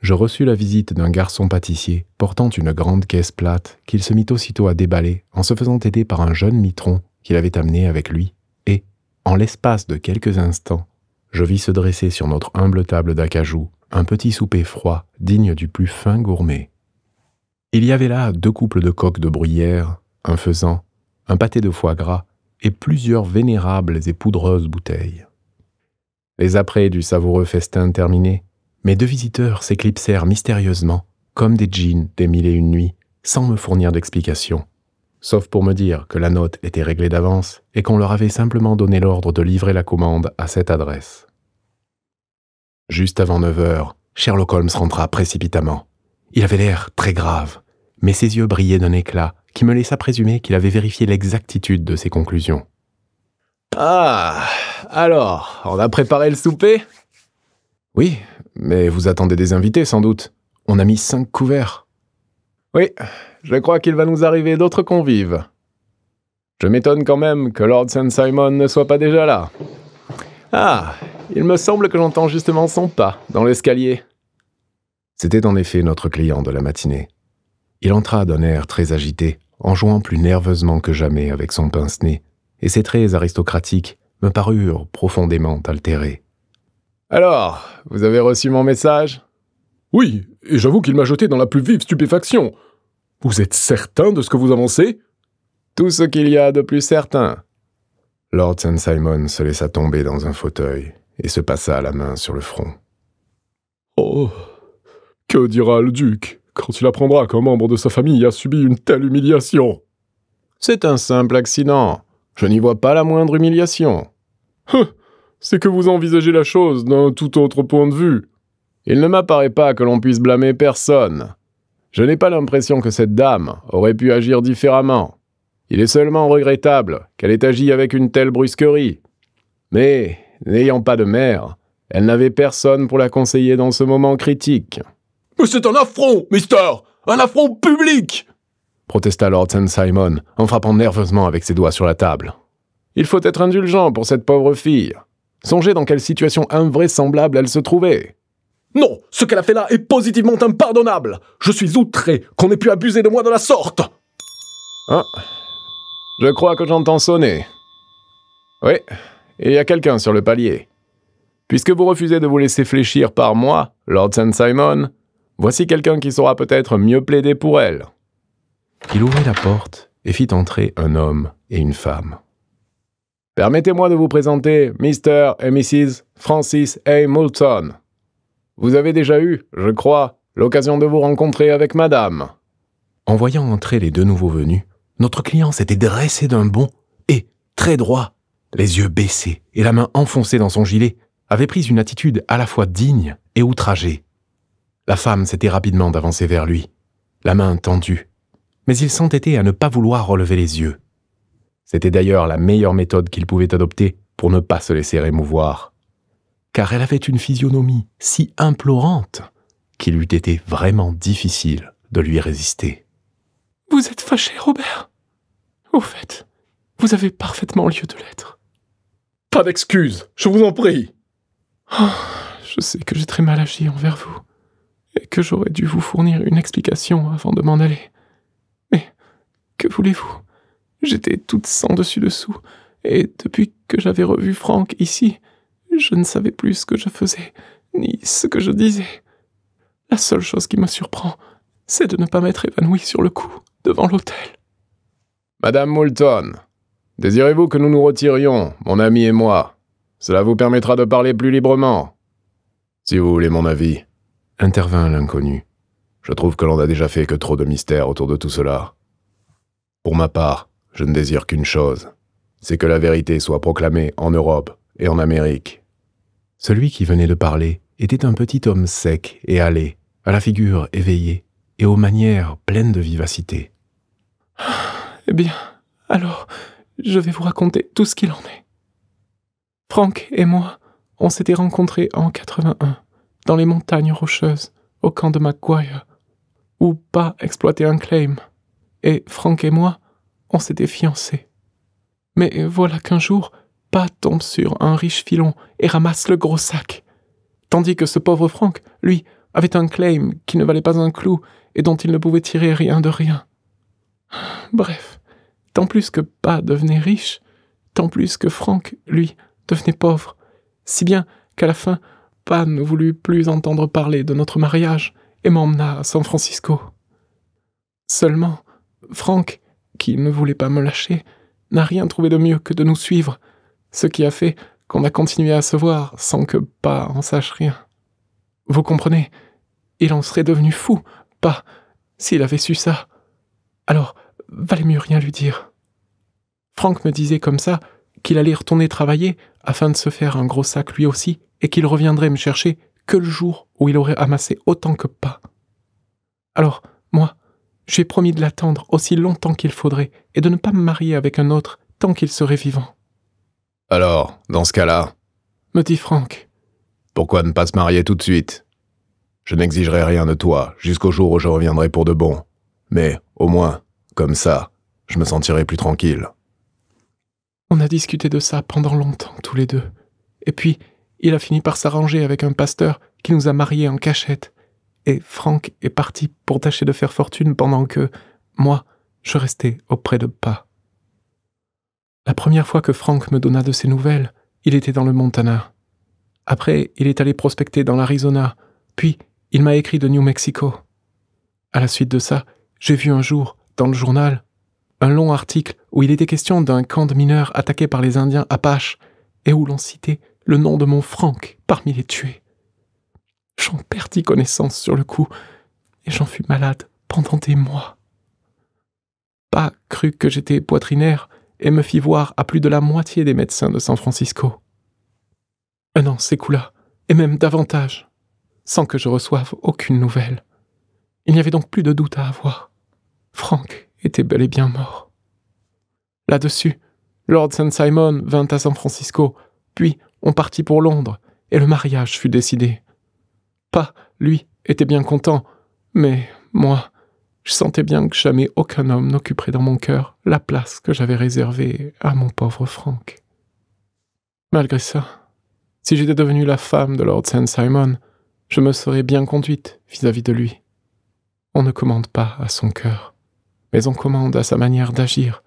je reçus la visite d'un garçon pâtissier portant une grande caisse plate qu'il se mit aussitôt à déballer en se faisant aider par un jeune mitron qu'il avait amené avec lui, et, en l'espace de quelques instants, je vis se dresser sur notre humble table d'acajou un petit souper froid digne du plus fin gourmet. Il y avait là deux couples de coques de bruyère, un faisan, un pâté de foie gras et plusieurs vénérables et poudreuses bouteilles. Les apprêts du savoureux festin terminés, mes deux visiteurs s'éclipsèrent mystérieusement, comme des jeans des mille et une nuits, sans me fournir d'explication, sauf pour me dire que la note était réglée d'avance et qu'on leur avait simplement donné l'ordre de livrer la commande à cette adresse. Juste avant 9 heures, Sherlock Holmes rentra précipitamment. Il avait l'air très grave, mais ses yeux brillaient d'un éclat qui me laissa présumer qu'il avait vérifié l'exactitude de ses conclusions. Ah Alors, on a préparé le souper Oui, mais vous attendez des invités sans doute. On a mis cinq couverts. Oui, je crois qu'il va nous arriver d'autres convives. Je m'étonne quand même que Lord St. Simon ne soit pas déjà là. Ah, il me semble que j'entends justement son pas dans l'escalier. C'était en effet notre client de la matinée. Il entra d'un air très agité, en jouant plus nerveusement que jamais avec son pince-nez, et ses traits aristocratiques me parurent profondément altérés. Alors, vous avez reçu mon message Oui, et j'avoue qu'il m'a jeté dans la plus vive stupéfaction. Vous êtes certain de ce que vous avancez Tout ce qu'il y a de plus certain. Lord St. Simon se laissa tomber dans un fauteuil et se passa la main sur le front. Oh, que dira le duc quand il apprendra qu'un membre de sa famille a subi une telle humiliation. C'est un simple accident. Je n'y vois pas la moindre humiliation. Hein, c'est que vous envisagez la chose d'un tout autre point de vue. Il ne m'apparaît pas que l'on puisse blâmer personne. Je n'ai pas l'impression que cette dame aurait pu agir différemment. Il est seulement regrettable qu'elle ait agi avec une telle brusquerie. Mais, n'ayant pas de mère, elle n'avait personne pour la conseiller dans ce moment critique. C'est un affront, mister Un affront public protesta Lord saint Simon en frappant nerveusement avec ses doigts sur la table. Il faut être indulgent pour cette pauvre fille. Songez dans quelle situation invraisemblable elle se trouvait. Non, ce qu'elle a fait là est positivement impardonnable. Je suis outré qu'on ait pu abuser de moi de la sorte. Ah, je crois que j'entends sonner. Oui, il y a quelqu'un sur le palier. Puisque vous refusez de vous laisser fléchir par moi, Lord saint Simon, Voici quelqu'un qui saura peut-être mieux plaider pour elle. Il ouvrit la porte et fit entrer un homme et une femme. Permettez-moi de vous présenter Mr. et Mrs. Francis A. Moulton. Vous avez déjà eu, je crois, l'occasion de vous rencontrer avec madame. En voyant entrer les deux nouveaux venus, notre client s'était dressé d'un bond et, très droit, les yeux baissés et la main enfoncée dans son gilet, avait pris une attitude à la fois digne et outragée. La femme s'était rapidement avancée vers lui, la main tendue, mais il s'entêtait à ne pas vouloir relever les yeux. C'était d'ailleurs la meilleure méthode qu'il pouvait adopter pour ne pas se laisser émouvoir, car elle avait une physionomie si implorante qu'il eût été vraiment difficile de lui résister. Vous êtes fâché, Robert Au fait, vous avez parfaitement lieu de l'être. Pas d'excuses, je vous en prie. Oh, je sais que j'ai très mal agi envers vous et que j'aurais dû vous fournir une explication avant de m'en aller. Mais que voulez-vous J'étais toute sans dessus dessous, et depuis que j'avais revu Franck ici, je ne savais plus ce que je faisais, ni ce que je disais. La seule chose qui me surprend, c'est de ne pas m'être évanoui sur le coup, devant l'hôtel. Madame Moulton, désirez-vous que nous nous retirions, mon ami et moi Cela vous permettra de parler plus librement. Si vous voulez mon avis intervint l'inconnu. Je trouve que l'on a déjà fait que trop de mystères autour de tout cela. Pour ma part, je ne désire qu'une chose, c'est que la vérité soit proclamée en Europe et en Amérique. Celui qui venait de parler était un petit homme sec et hâlé, à la figure éveillée et aux manières pleines de vivacité. Eh bien, alors, je vais vous raconter tout ce qu'il en est. Franck et moi, on s'était rencontrés en 81 dans les montagnes rocheuses, au camp de McGuire, où pas exploitait un claim, et Frank et moi, on s'était fiancés. Mais voilà qu'un jour, pas tombe sur un riche filon et ramasse le gros sac. Tandis que ce pauvre Franck, lui, avait un claim qui ne valait pas un clou et dont il ne pouvait tirer rien de rien. Bref, tant plus que pas devenait riche, tant plus que Franck, lui, devenait pauvre, si bien qu'à la fin, pas ne voulut plus entendre parler de notre mariage et m'emmena à San Francisco. Seulement, Frank, qui ne voulait pas me lâcher, n'a rien trouvé de mieux que de nous suivre, ce qui a fait qu'on a continué à se voir sans que pas en sache rien. Vous comprenez, il en serait devenu fou, pas s'il avait su ça. Alors, valait mieux rien lui dire. Frank me disait comme ça qu'il allait retourner travailler afin de se faire un gros sac lui aussi, et qu'il reviendrait me chercher que le jour où il aurait amassé autant que pas. Alors, moi, j'ai promis de l'attendre aussi longtemps qu'il faudrait et de ne pas me marier avec un autre tant qu'il serait vivant. Alors, dans ce cas-là me dit Franck. Pourquoi ne pas se marier tout de suite Je n'exigerai rien de toi jusqu'au jour où je reviendrai pour de bon. Mais, au moins, comme ça, je me sentirai plus tranquille. On a discuté de ça pendant longtemps, tous les deux. Et puis, il a fini par s'arranger avec un pasteur qui nous a mariés en cachette. Et Franck est parti pour tâcher de faire fortune pendant que, moi, je restais auprès de pas. La première fois que Franck me donna de ses nouvelles, il était dans le Montana. Après, il est allé prospecter dans l'Arizona, puis il m'a écrit de New Mexico. À la suite de ça, j'ai vu un jour, dans le journal, un long article où il était question d'un camp de mineurs attaqué par les Indiens Apaches et où l'on citait le nom de mon Franck parmi les tués. J'en perdis connaissance sur le coup, et j'en fus malade pendant des mois. Pas crut que j'étais poitrinaire et me fit voir à plus de la moitié des médecins de San Francisco. Un an s'écoula, et même davantage, sans que je reçoive aucune nouvelle. Il n'y avait donc plus de doute à avoir. Franck était bel et bien mort. Là-dessus, Lord saint Simon vint à San Francisco, puis on partit pour Londres, et le mariage fut décidé. Pas, lui, était bien content, mais moi, je sentais bien que jamais aucun homme n'occuperait dans mon cœur la place que j'avais réservée à mon pauvre Franck. Malgré ça, si j'étais devenue la femme de Lord saint Simon, je me serais bien conduite vis à -vis de lui. On ne commande pas à son cœur, mais on commande à sa manière d'agir.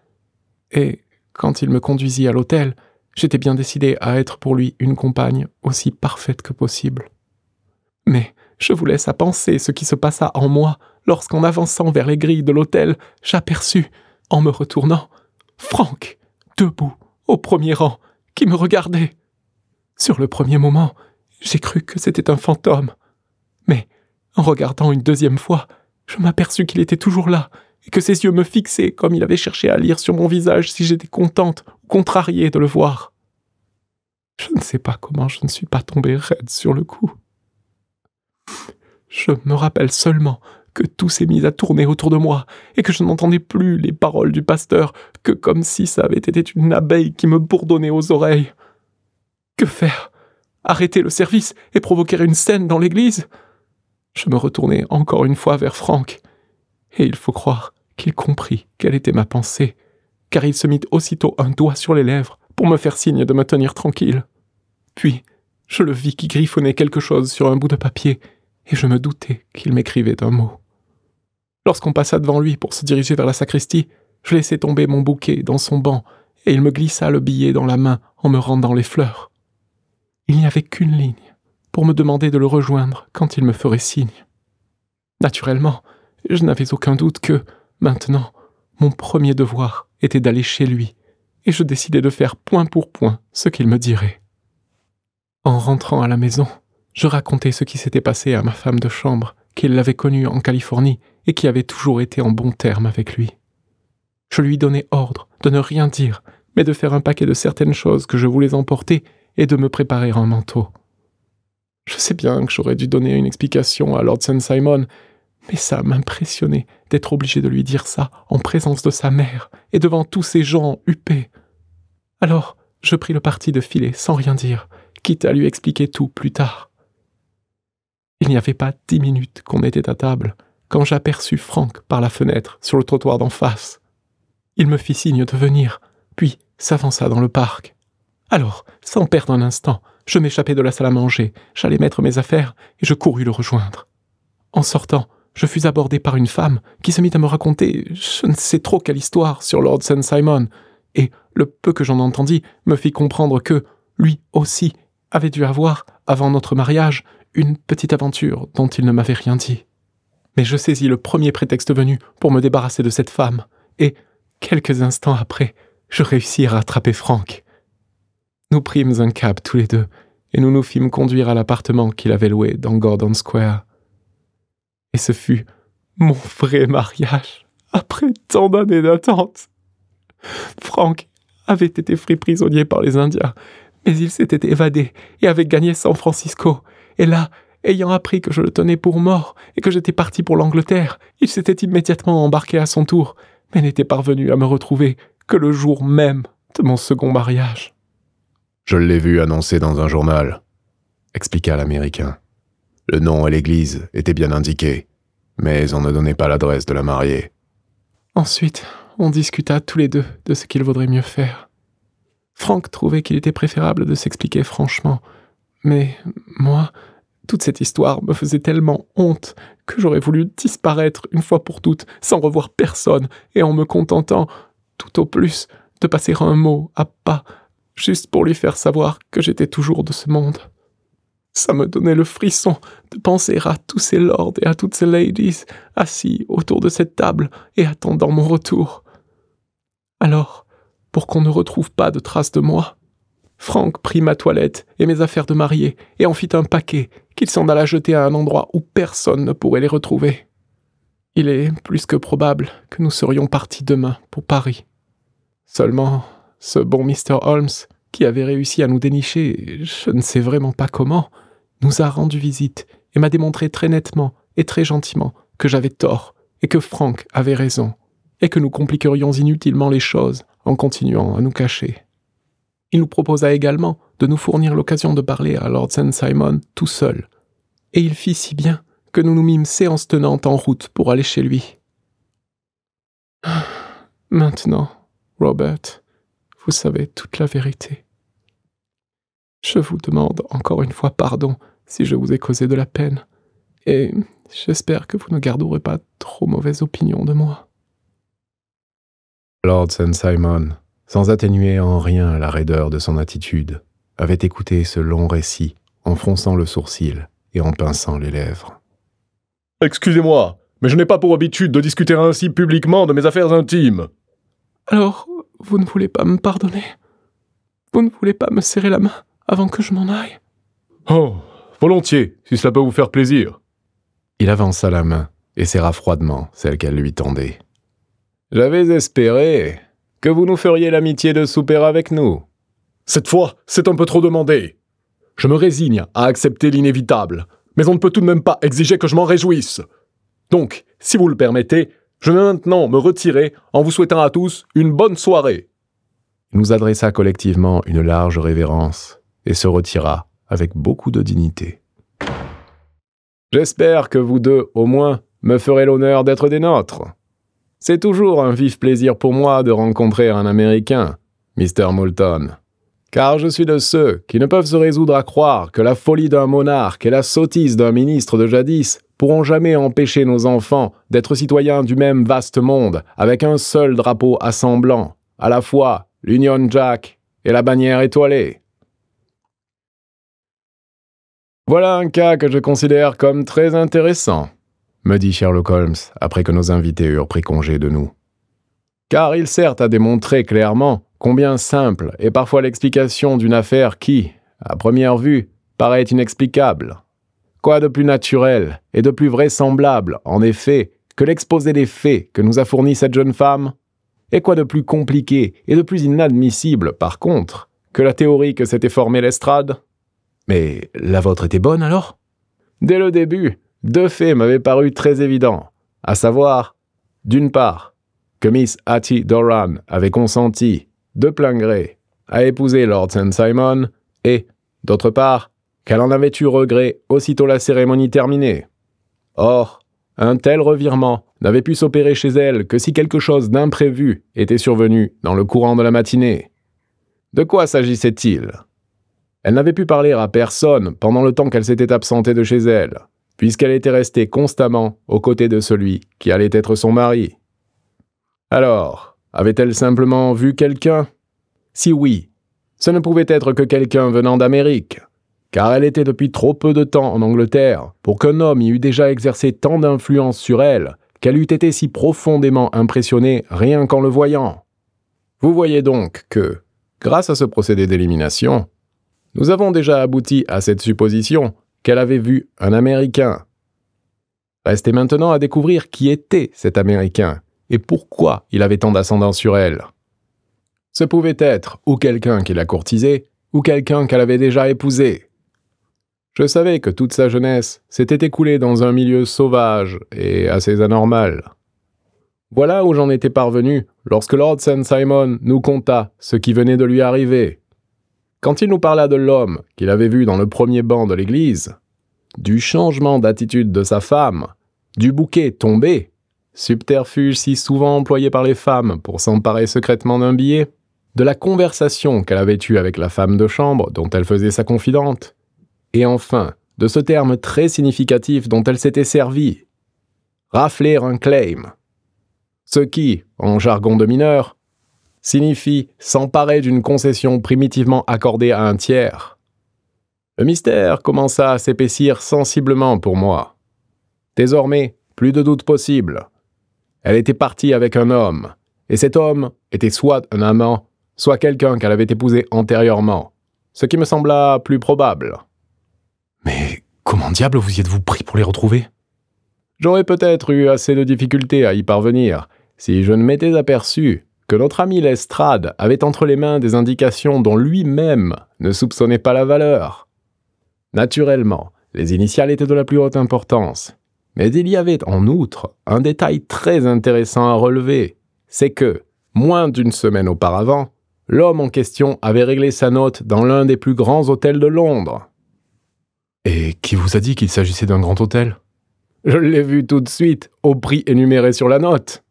Et quand il me conduisit à l'hôtel, J'étais bien décidé à être pour lui une compagne aussi parfaite que possible. Mais je vous laisse à penser ce qui se passa en moi lorsqu'en avançant vers les grilles de l'hôtel, j'aperçus, en me retournant, Franck, debout, au premier rang, qui me regardait. Sur le premier moment, j'ai cru que c'était un fantôme. Mais, en regardant une deuxième fois, je m'aperçus qu'il était toujours là et que ses yeux me fixaient comme il avait cherché à lire sur mon visage si j'étais contente ou contrariée de le voir. Je ne sais pas comment je ne suis pas tombée raide sur le coup. Je me rappelle seulement que tout s'est mis à tourner autour de moi et que je n'entendais plus les paroles du pasteur que comme si ça avait été une abeille qui me bourdonnait aux oreilles. Que faire Arrêter le service et provoquer une scène dans l'église Je me retournai encore une fois vers Franck et il faut croire qu'il comprit quelle était ma pensée, car il se mit aussitôt un doigt sur les lèvres pour me faire signe de me tenir tranquille. Puis, je le vis qui griffonnait quelque chose sur un bout de papier, et je me doutais qu'il m'écrivait un mot. Lorsqu'on passa devant lui pour se diriger vers la sacristie, je laissai tomber mon bouquet dans son banc, et il me glissa le billet dans la main en me rendant les fleurs. Il n'y avait qu'une ligne pour me demander de le rejoindre quand il me ferait signe. Naturellement, je n'avais aucun doute que, maintenant, mon premier devoir était d'aller chez lui, et je décidai de faire point pour point ce qu'il me dirait. En rentrant à la maison, je racontai ce qui s'était passé à ma femme de chambre, qu'il l'avait connue en Californie et qui avait toujours été en bons termes avec lui. Je lui donnai ordre de ne rien dire, mais de faire un paquet de certaines choses que je voulais emporter et de me préparer un manteau. Je sais bien que j'aurais dû donner une explication à Lord Saint Simon mais ça m'impressionnait d'être obligé de lui dire ça en présence de sa mère et devant tous ces gens huppés. Alors, je pris le parti de filer sans rien dire, quitte à lui expliquer tout plus tard. Il n'y avait pas dix minutes qu'on était à table quand j'aperçus Franck par la fenêtre sur le trottoir d'en face. Il me fit signe de venir, puis s'avança dans le parc. Alors, sans perdre un instant, je m'échappai de la salle à manger, J'allai mettre mes affaires et je courus le rejoindre. En sortant, je fus abordé par une femme qui se mit à me raconter je ne sais trop quelle histoire sur Lord St. Simon, et le peu que j'en entendis me fit comprendre que, lui aussi, avait dû avoir, avant notre mariage, une petite aventure dont il ne m'avait rien dit. Mais je saisis le premier prétexte venu pour me débarrasser de cette femme, et, quelques instants après, je réussis à attraper Frank. Nous prîmes un cab tous les deux, et nous nous fîmes conduire à l'appartement qu'il avait loué dans Gordon Square. Et ce fut mon vrai mariage, après tant d'années d'attente. Frank avait été pris prisonnier par les Indiens, mais il s'était évadé et avait gagné San Francisco. Et là, ayant appris que je le tenais pour mort et que j'étais parti pour l'Angleterre, il s'était immédiatement embarqué à son tour, mais n'était parvenu à me retrouver que le jour même de mon second mariage. Je l'ai vu annoncer dans un journal, expliqua l'Américain. Le nom à l'église était bien indiqué, mais on ne donnait pas l'adresse de la mariée. Ensuite, on discuta tous les deux de ce qu'il vaudrait mieux faire. Franck trouvait qu'il était préférable de s'expliquer franchement, mais moi, toute cette histoire me faisait tellement honte que j'aurais voulu disparaître une fois pour toutes, sans revoir personne, et en me contentant, tout au plus, de passer un mot à pas, juste pour lui faire savoir que j'étais toujours de ce monde. Ça me donnait le frisson de penser à tous ces lords et à toutes ces ladies assis autour de cette table et attendant mon retour. Alors, pour qu'on ne retrouve pas de traces de moi, Frank prit ma toilette et mes affaires de mariée et en fit un paquet qu'il s'en alla jeter à un endroit où personne ne pourrait les retrouver. Il est plus que probable que nous serions partis demain pour Paris. Seulement, ce bon Mr. Holmes, qui avait réussi à nous dénicher, je ne sais vraiment pas comment, nous a rendu visite et m'a démontré très nettement et très gentiment que j'avais tort et que Frank avait raison, et que nous compliquerions inutilement les choses en continuant à nous cacher. Il nous proposa également de nous fournir l'occasion de parler à Lord saint Simon tout seul, et il fit si bien que nous nous mîmes séance tenante en route pour aller chez lui. Ah, maintenant, Robert, vous savez toute la vérité. Je vous demande encore une fois pardon si je vous ai causé de la peine, et j'espère que vous ne garderez pas trop mauvaise opinion de moi. Lord St. Simon, sans atténuer en rien la raideur de son attitude, avait écouté ce long récit en fronçant le sourcil et en pinçant les lèvres. Excusez-moi, mais je n'ai pas pour habitude de discuter ainsi publiquement de mes affaires intimes. Alors, vous ne voulez pas me pardonner Vous ne voulez pas me serrer la main avant que je m'en aille Oh, volontiers, si cela peut vous faire plaisir. Il avança la main et serra froidement celle qu'elle lui tendait. J'avais espéré que vous nous feriez l'amitié de souper avec nous. Cette fois, c'est un peu trop demandé. Je me résigne à accepter l'inévitable, mais on ne peut tout de même pas exiger que je m'en réjouisse. Donc, si vous le permettez, je vais maintenant me retirer en vous souhaitant à tous une bonne soirée. Il nous adressa collectivement une large révérence et se retira avec beaucoup de dignité. J'espère que vous deux, au moins, me ferez l'honneur d'être des nôtres. C'est toujours un vif plaisir pour moi de rencontrer un Américain, Mr. Moulton, car je suis de ceux qui ne peuvent se résoudre à croire que la folie d'un monarque et la sottise d'un ministre de jadis pourront jamais empêcher nos enfants d'être citoyens du même vaste monde avec un seul drapeau assemblant, à la fois l'Union Jack et la bannière étoilée. Voilà un cas que je considère comme très intéressant, me dit Sherlock Holmes après que nos invités eurent pris congé de nous. Car il sert à démontrer clairement combien simple est parfois l'explication d'une affaire qui, à première vue, paraît inexplicable. Quoi de plus naturel et de plus vraisemblable, en effet, que l'exposé des faits que nous a fourni cette jeune femme Et quoi de plus compliqué et de plus inadmissible, par contre, que la théorie que s'était formée l'estrade mais la vôtre était bonne alors Dès le début, deux faits m'avaient paru très évidents, à savoir, d'une part, que Miss Hattie Doran avait consenti, de plein gré, à épouser Lord St. Simon, et, d'autre part, qu'elle en avait eu regret aussitôt la cérémonie terminée. Or, un tel revirement n'avait pu s'opérer chez elle que si quelque chose d'imprévu était survenu dans le courant de la matinée. De quoi s'agissait-il elle n'avait pu parler à personne pendant le temps qu'elle s'était absentée de chez elle, puisqu'elle était restée constamment aux côtés de celui qui allait être son mari. Alors, avait-elle simplement vu quelqu'un Si oui, ce ne pouvait être que quelqu'un venant d'Amérique, car elle était depuis trop peu de temps en Angleterre pour qu'un homme y eût déjà exercé tant d'influence sur elle qu'elle eût été si profondément impressionnée rien qu'en le voyant. Vous voyez donc que, grâce à ce procédé d'élimination, nous avons déjà abouti à cette supposition qu'elle avait vu un Américain. Restait maintenant à découvrir qui était cet Américain et pourquoi il avait tant d'ascendance sur elle. Ce pouvait être ou quelqu'un qui la courtisait, ou quelqu'un qu'elle avait déjà épousé. Je savais que toute sa jeunesse s'était écoulée dans un milieu sauvage et assez anormal. Voilà où j'en étais parvenu lorsque Lord St. Simon nous conta ce qui venait de lui arriver. Quand il nous parla de l'homme qu'il avait vu dans le premier banc de l'église, du changement d'attitude de sa femme, du bouquet tombé, subterfuge si souvent employé par les femmes pour s'emparer secrètement d'un billet, de la conversation qu'elle avait eue avec la femme de chambre dont elle faisait sa confidente, et enfin de ce terme très significatif dont elle s'était servie, rafler un claim. Ce qui, en jargon de mineur, signifie s'emparer d'une concession primitivement accordée à un tiers. Le mystère commença à s'épaissir sensiblement pour moi. Désormais, plus de doute possible. Elle était partie avec un homme, et cet homme était soit un amant, soit quelqu'un qu'elle avait épousé antérieurement, ce qui me sembla plus probable. Mais comment diable vous y êtes-vous pris pour les retrouver J'aurais peut-être eu assez de difficultés à y parvenir si je ne m'étais aperçu que notre ami Lestrade avait entre les mains des indications dont lui-même ne soupçonnait pas la valeur. Naturellement, les initiales étaient de la plus haute importance, mais il y avait en outre un détail très intéressant à relever, c'est que, moins d'une semaine auparavant, l'homme en question avait réglé sa note dans l'un des plus grands hôtels de Londres. Et qui vous a dit qu'il s'agissait d'un grand hôtel Je l'ai vu tout de suite, au prix énuméré sur la note.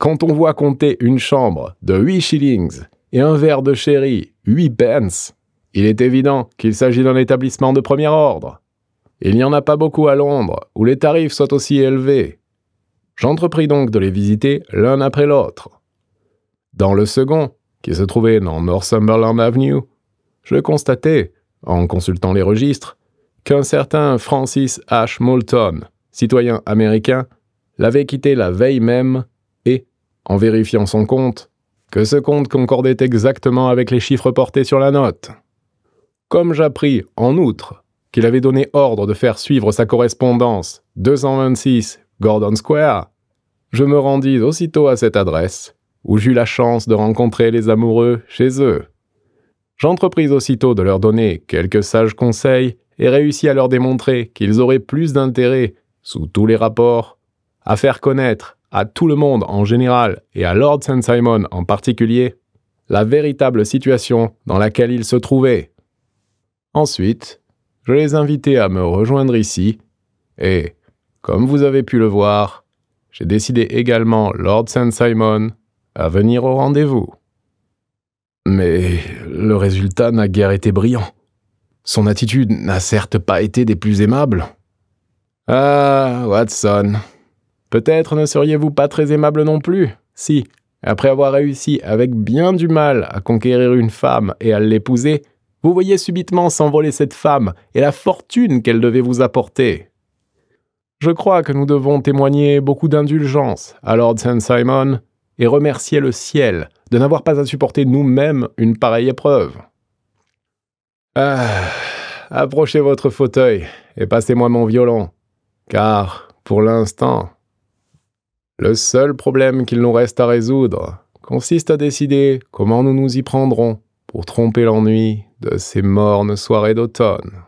Quand on voit compter une chambre de 8 shillings et un verre de sherry 8 pence, il est évident qu'il s'agit d'un établissement de premier ordre. Il n'y en a pas beaucoup à Londres où les tarifs soient aussi élevés. J'entrepris donc de les visiter l'un après l'autre. Dans le second, qui se trouvait dans Northumberland Avenue, je constatais, en consultant les registres, qu'un certain Francis H. Moulton, citoyen américain, l'avait quitté la veille même en vérifiant son compte, que ce compte concordait exactement avec les chiffres portés sur la note. Comme j'appris, en outre, qu'il avait donné ordre de faire suivre sa correspondance 226 Gordon Square, je me rendis aussitôt à cette adresse, où j'eus la chance de rencontrer les amoureux chez eux. J'entrepris aussitôt de leur donner quelques sages conseils et réussis à leur démontrer qu'ils auraient plus d'intérêt, sous tous les rapports, à faire connaître à tout le monde en général et à Lord St. Simon en particulier la véritable situation dans laquelle ils se trouvaient. Ensuite, je les invitais à me rejoindre ici et, comme vous avez pu le voir, j'ai décidé également Lord St. Simon à venir au rendez-vous. Mais le résultat n'a guère été brillant. Son attitude n'a certes pas été des plus aimables. Ah, Watson, Peut-être ne seriez-vous pas très aimable non plus Si, après avoir réussi avec bien du mal à conquérir une femme et à l'épouser, vous voyez subitement s'envoler cette femme et la fortune qu'elle devait vous apporter. Je crois que nous devons témoigner beaucoup d'indulgence à Lord saint Simon et remercier le ciel de n'avoir pas à supporter nous-mêmes une pareille épreuve. Ah, approchez votre fauteuil et passez-moi mon violon, car, pour l'instant, le seul problème qu'il nous reste à résoudre consiste à décider comment nous nous y prendrons pour tromper l'ennui de ces mornes soirées d'automne.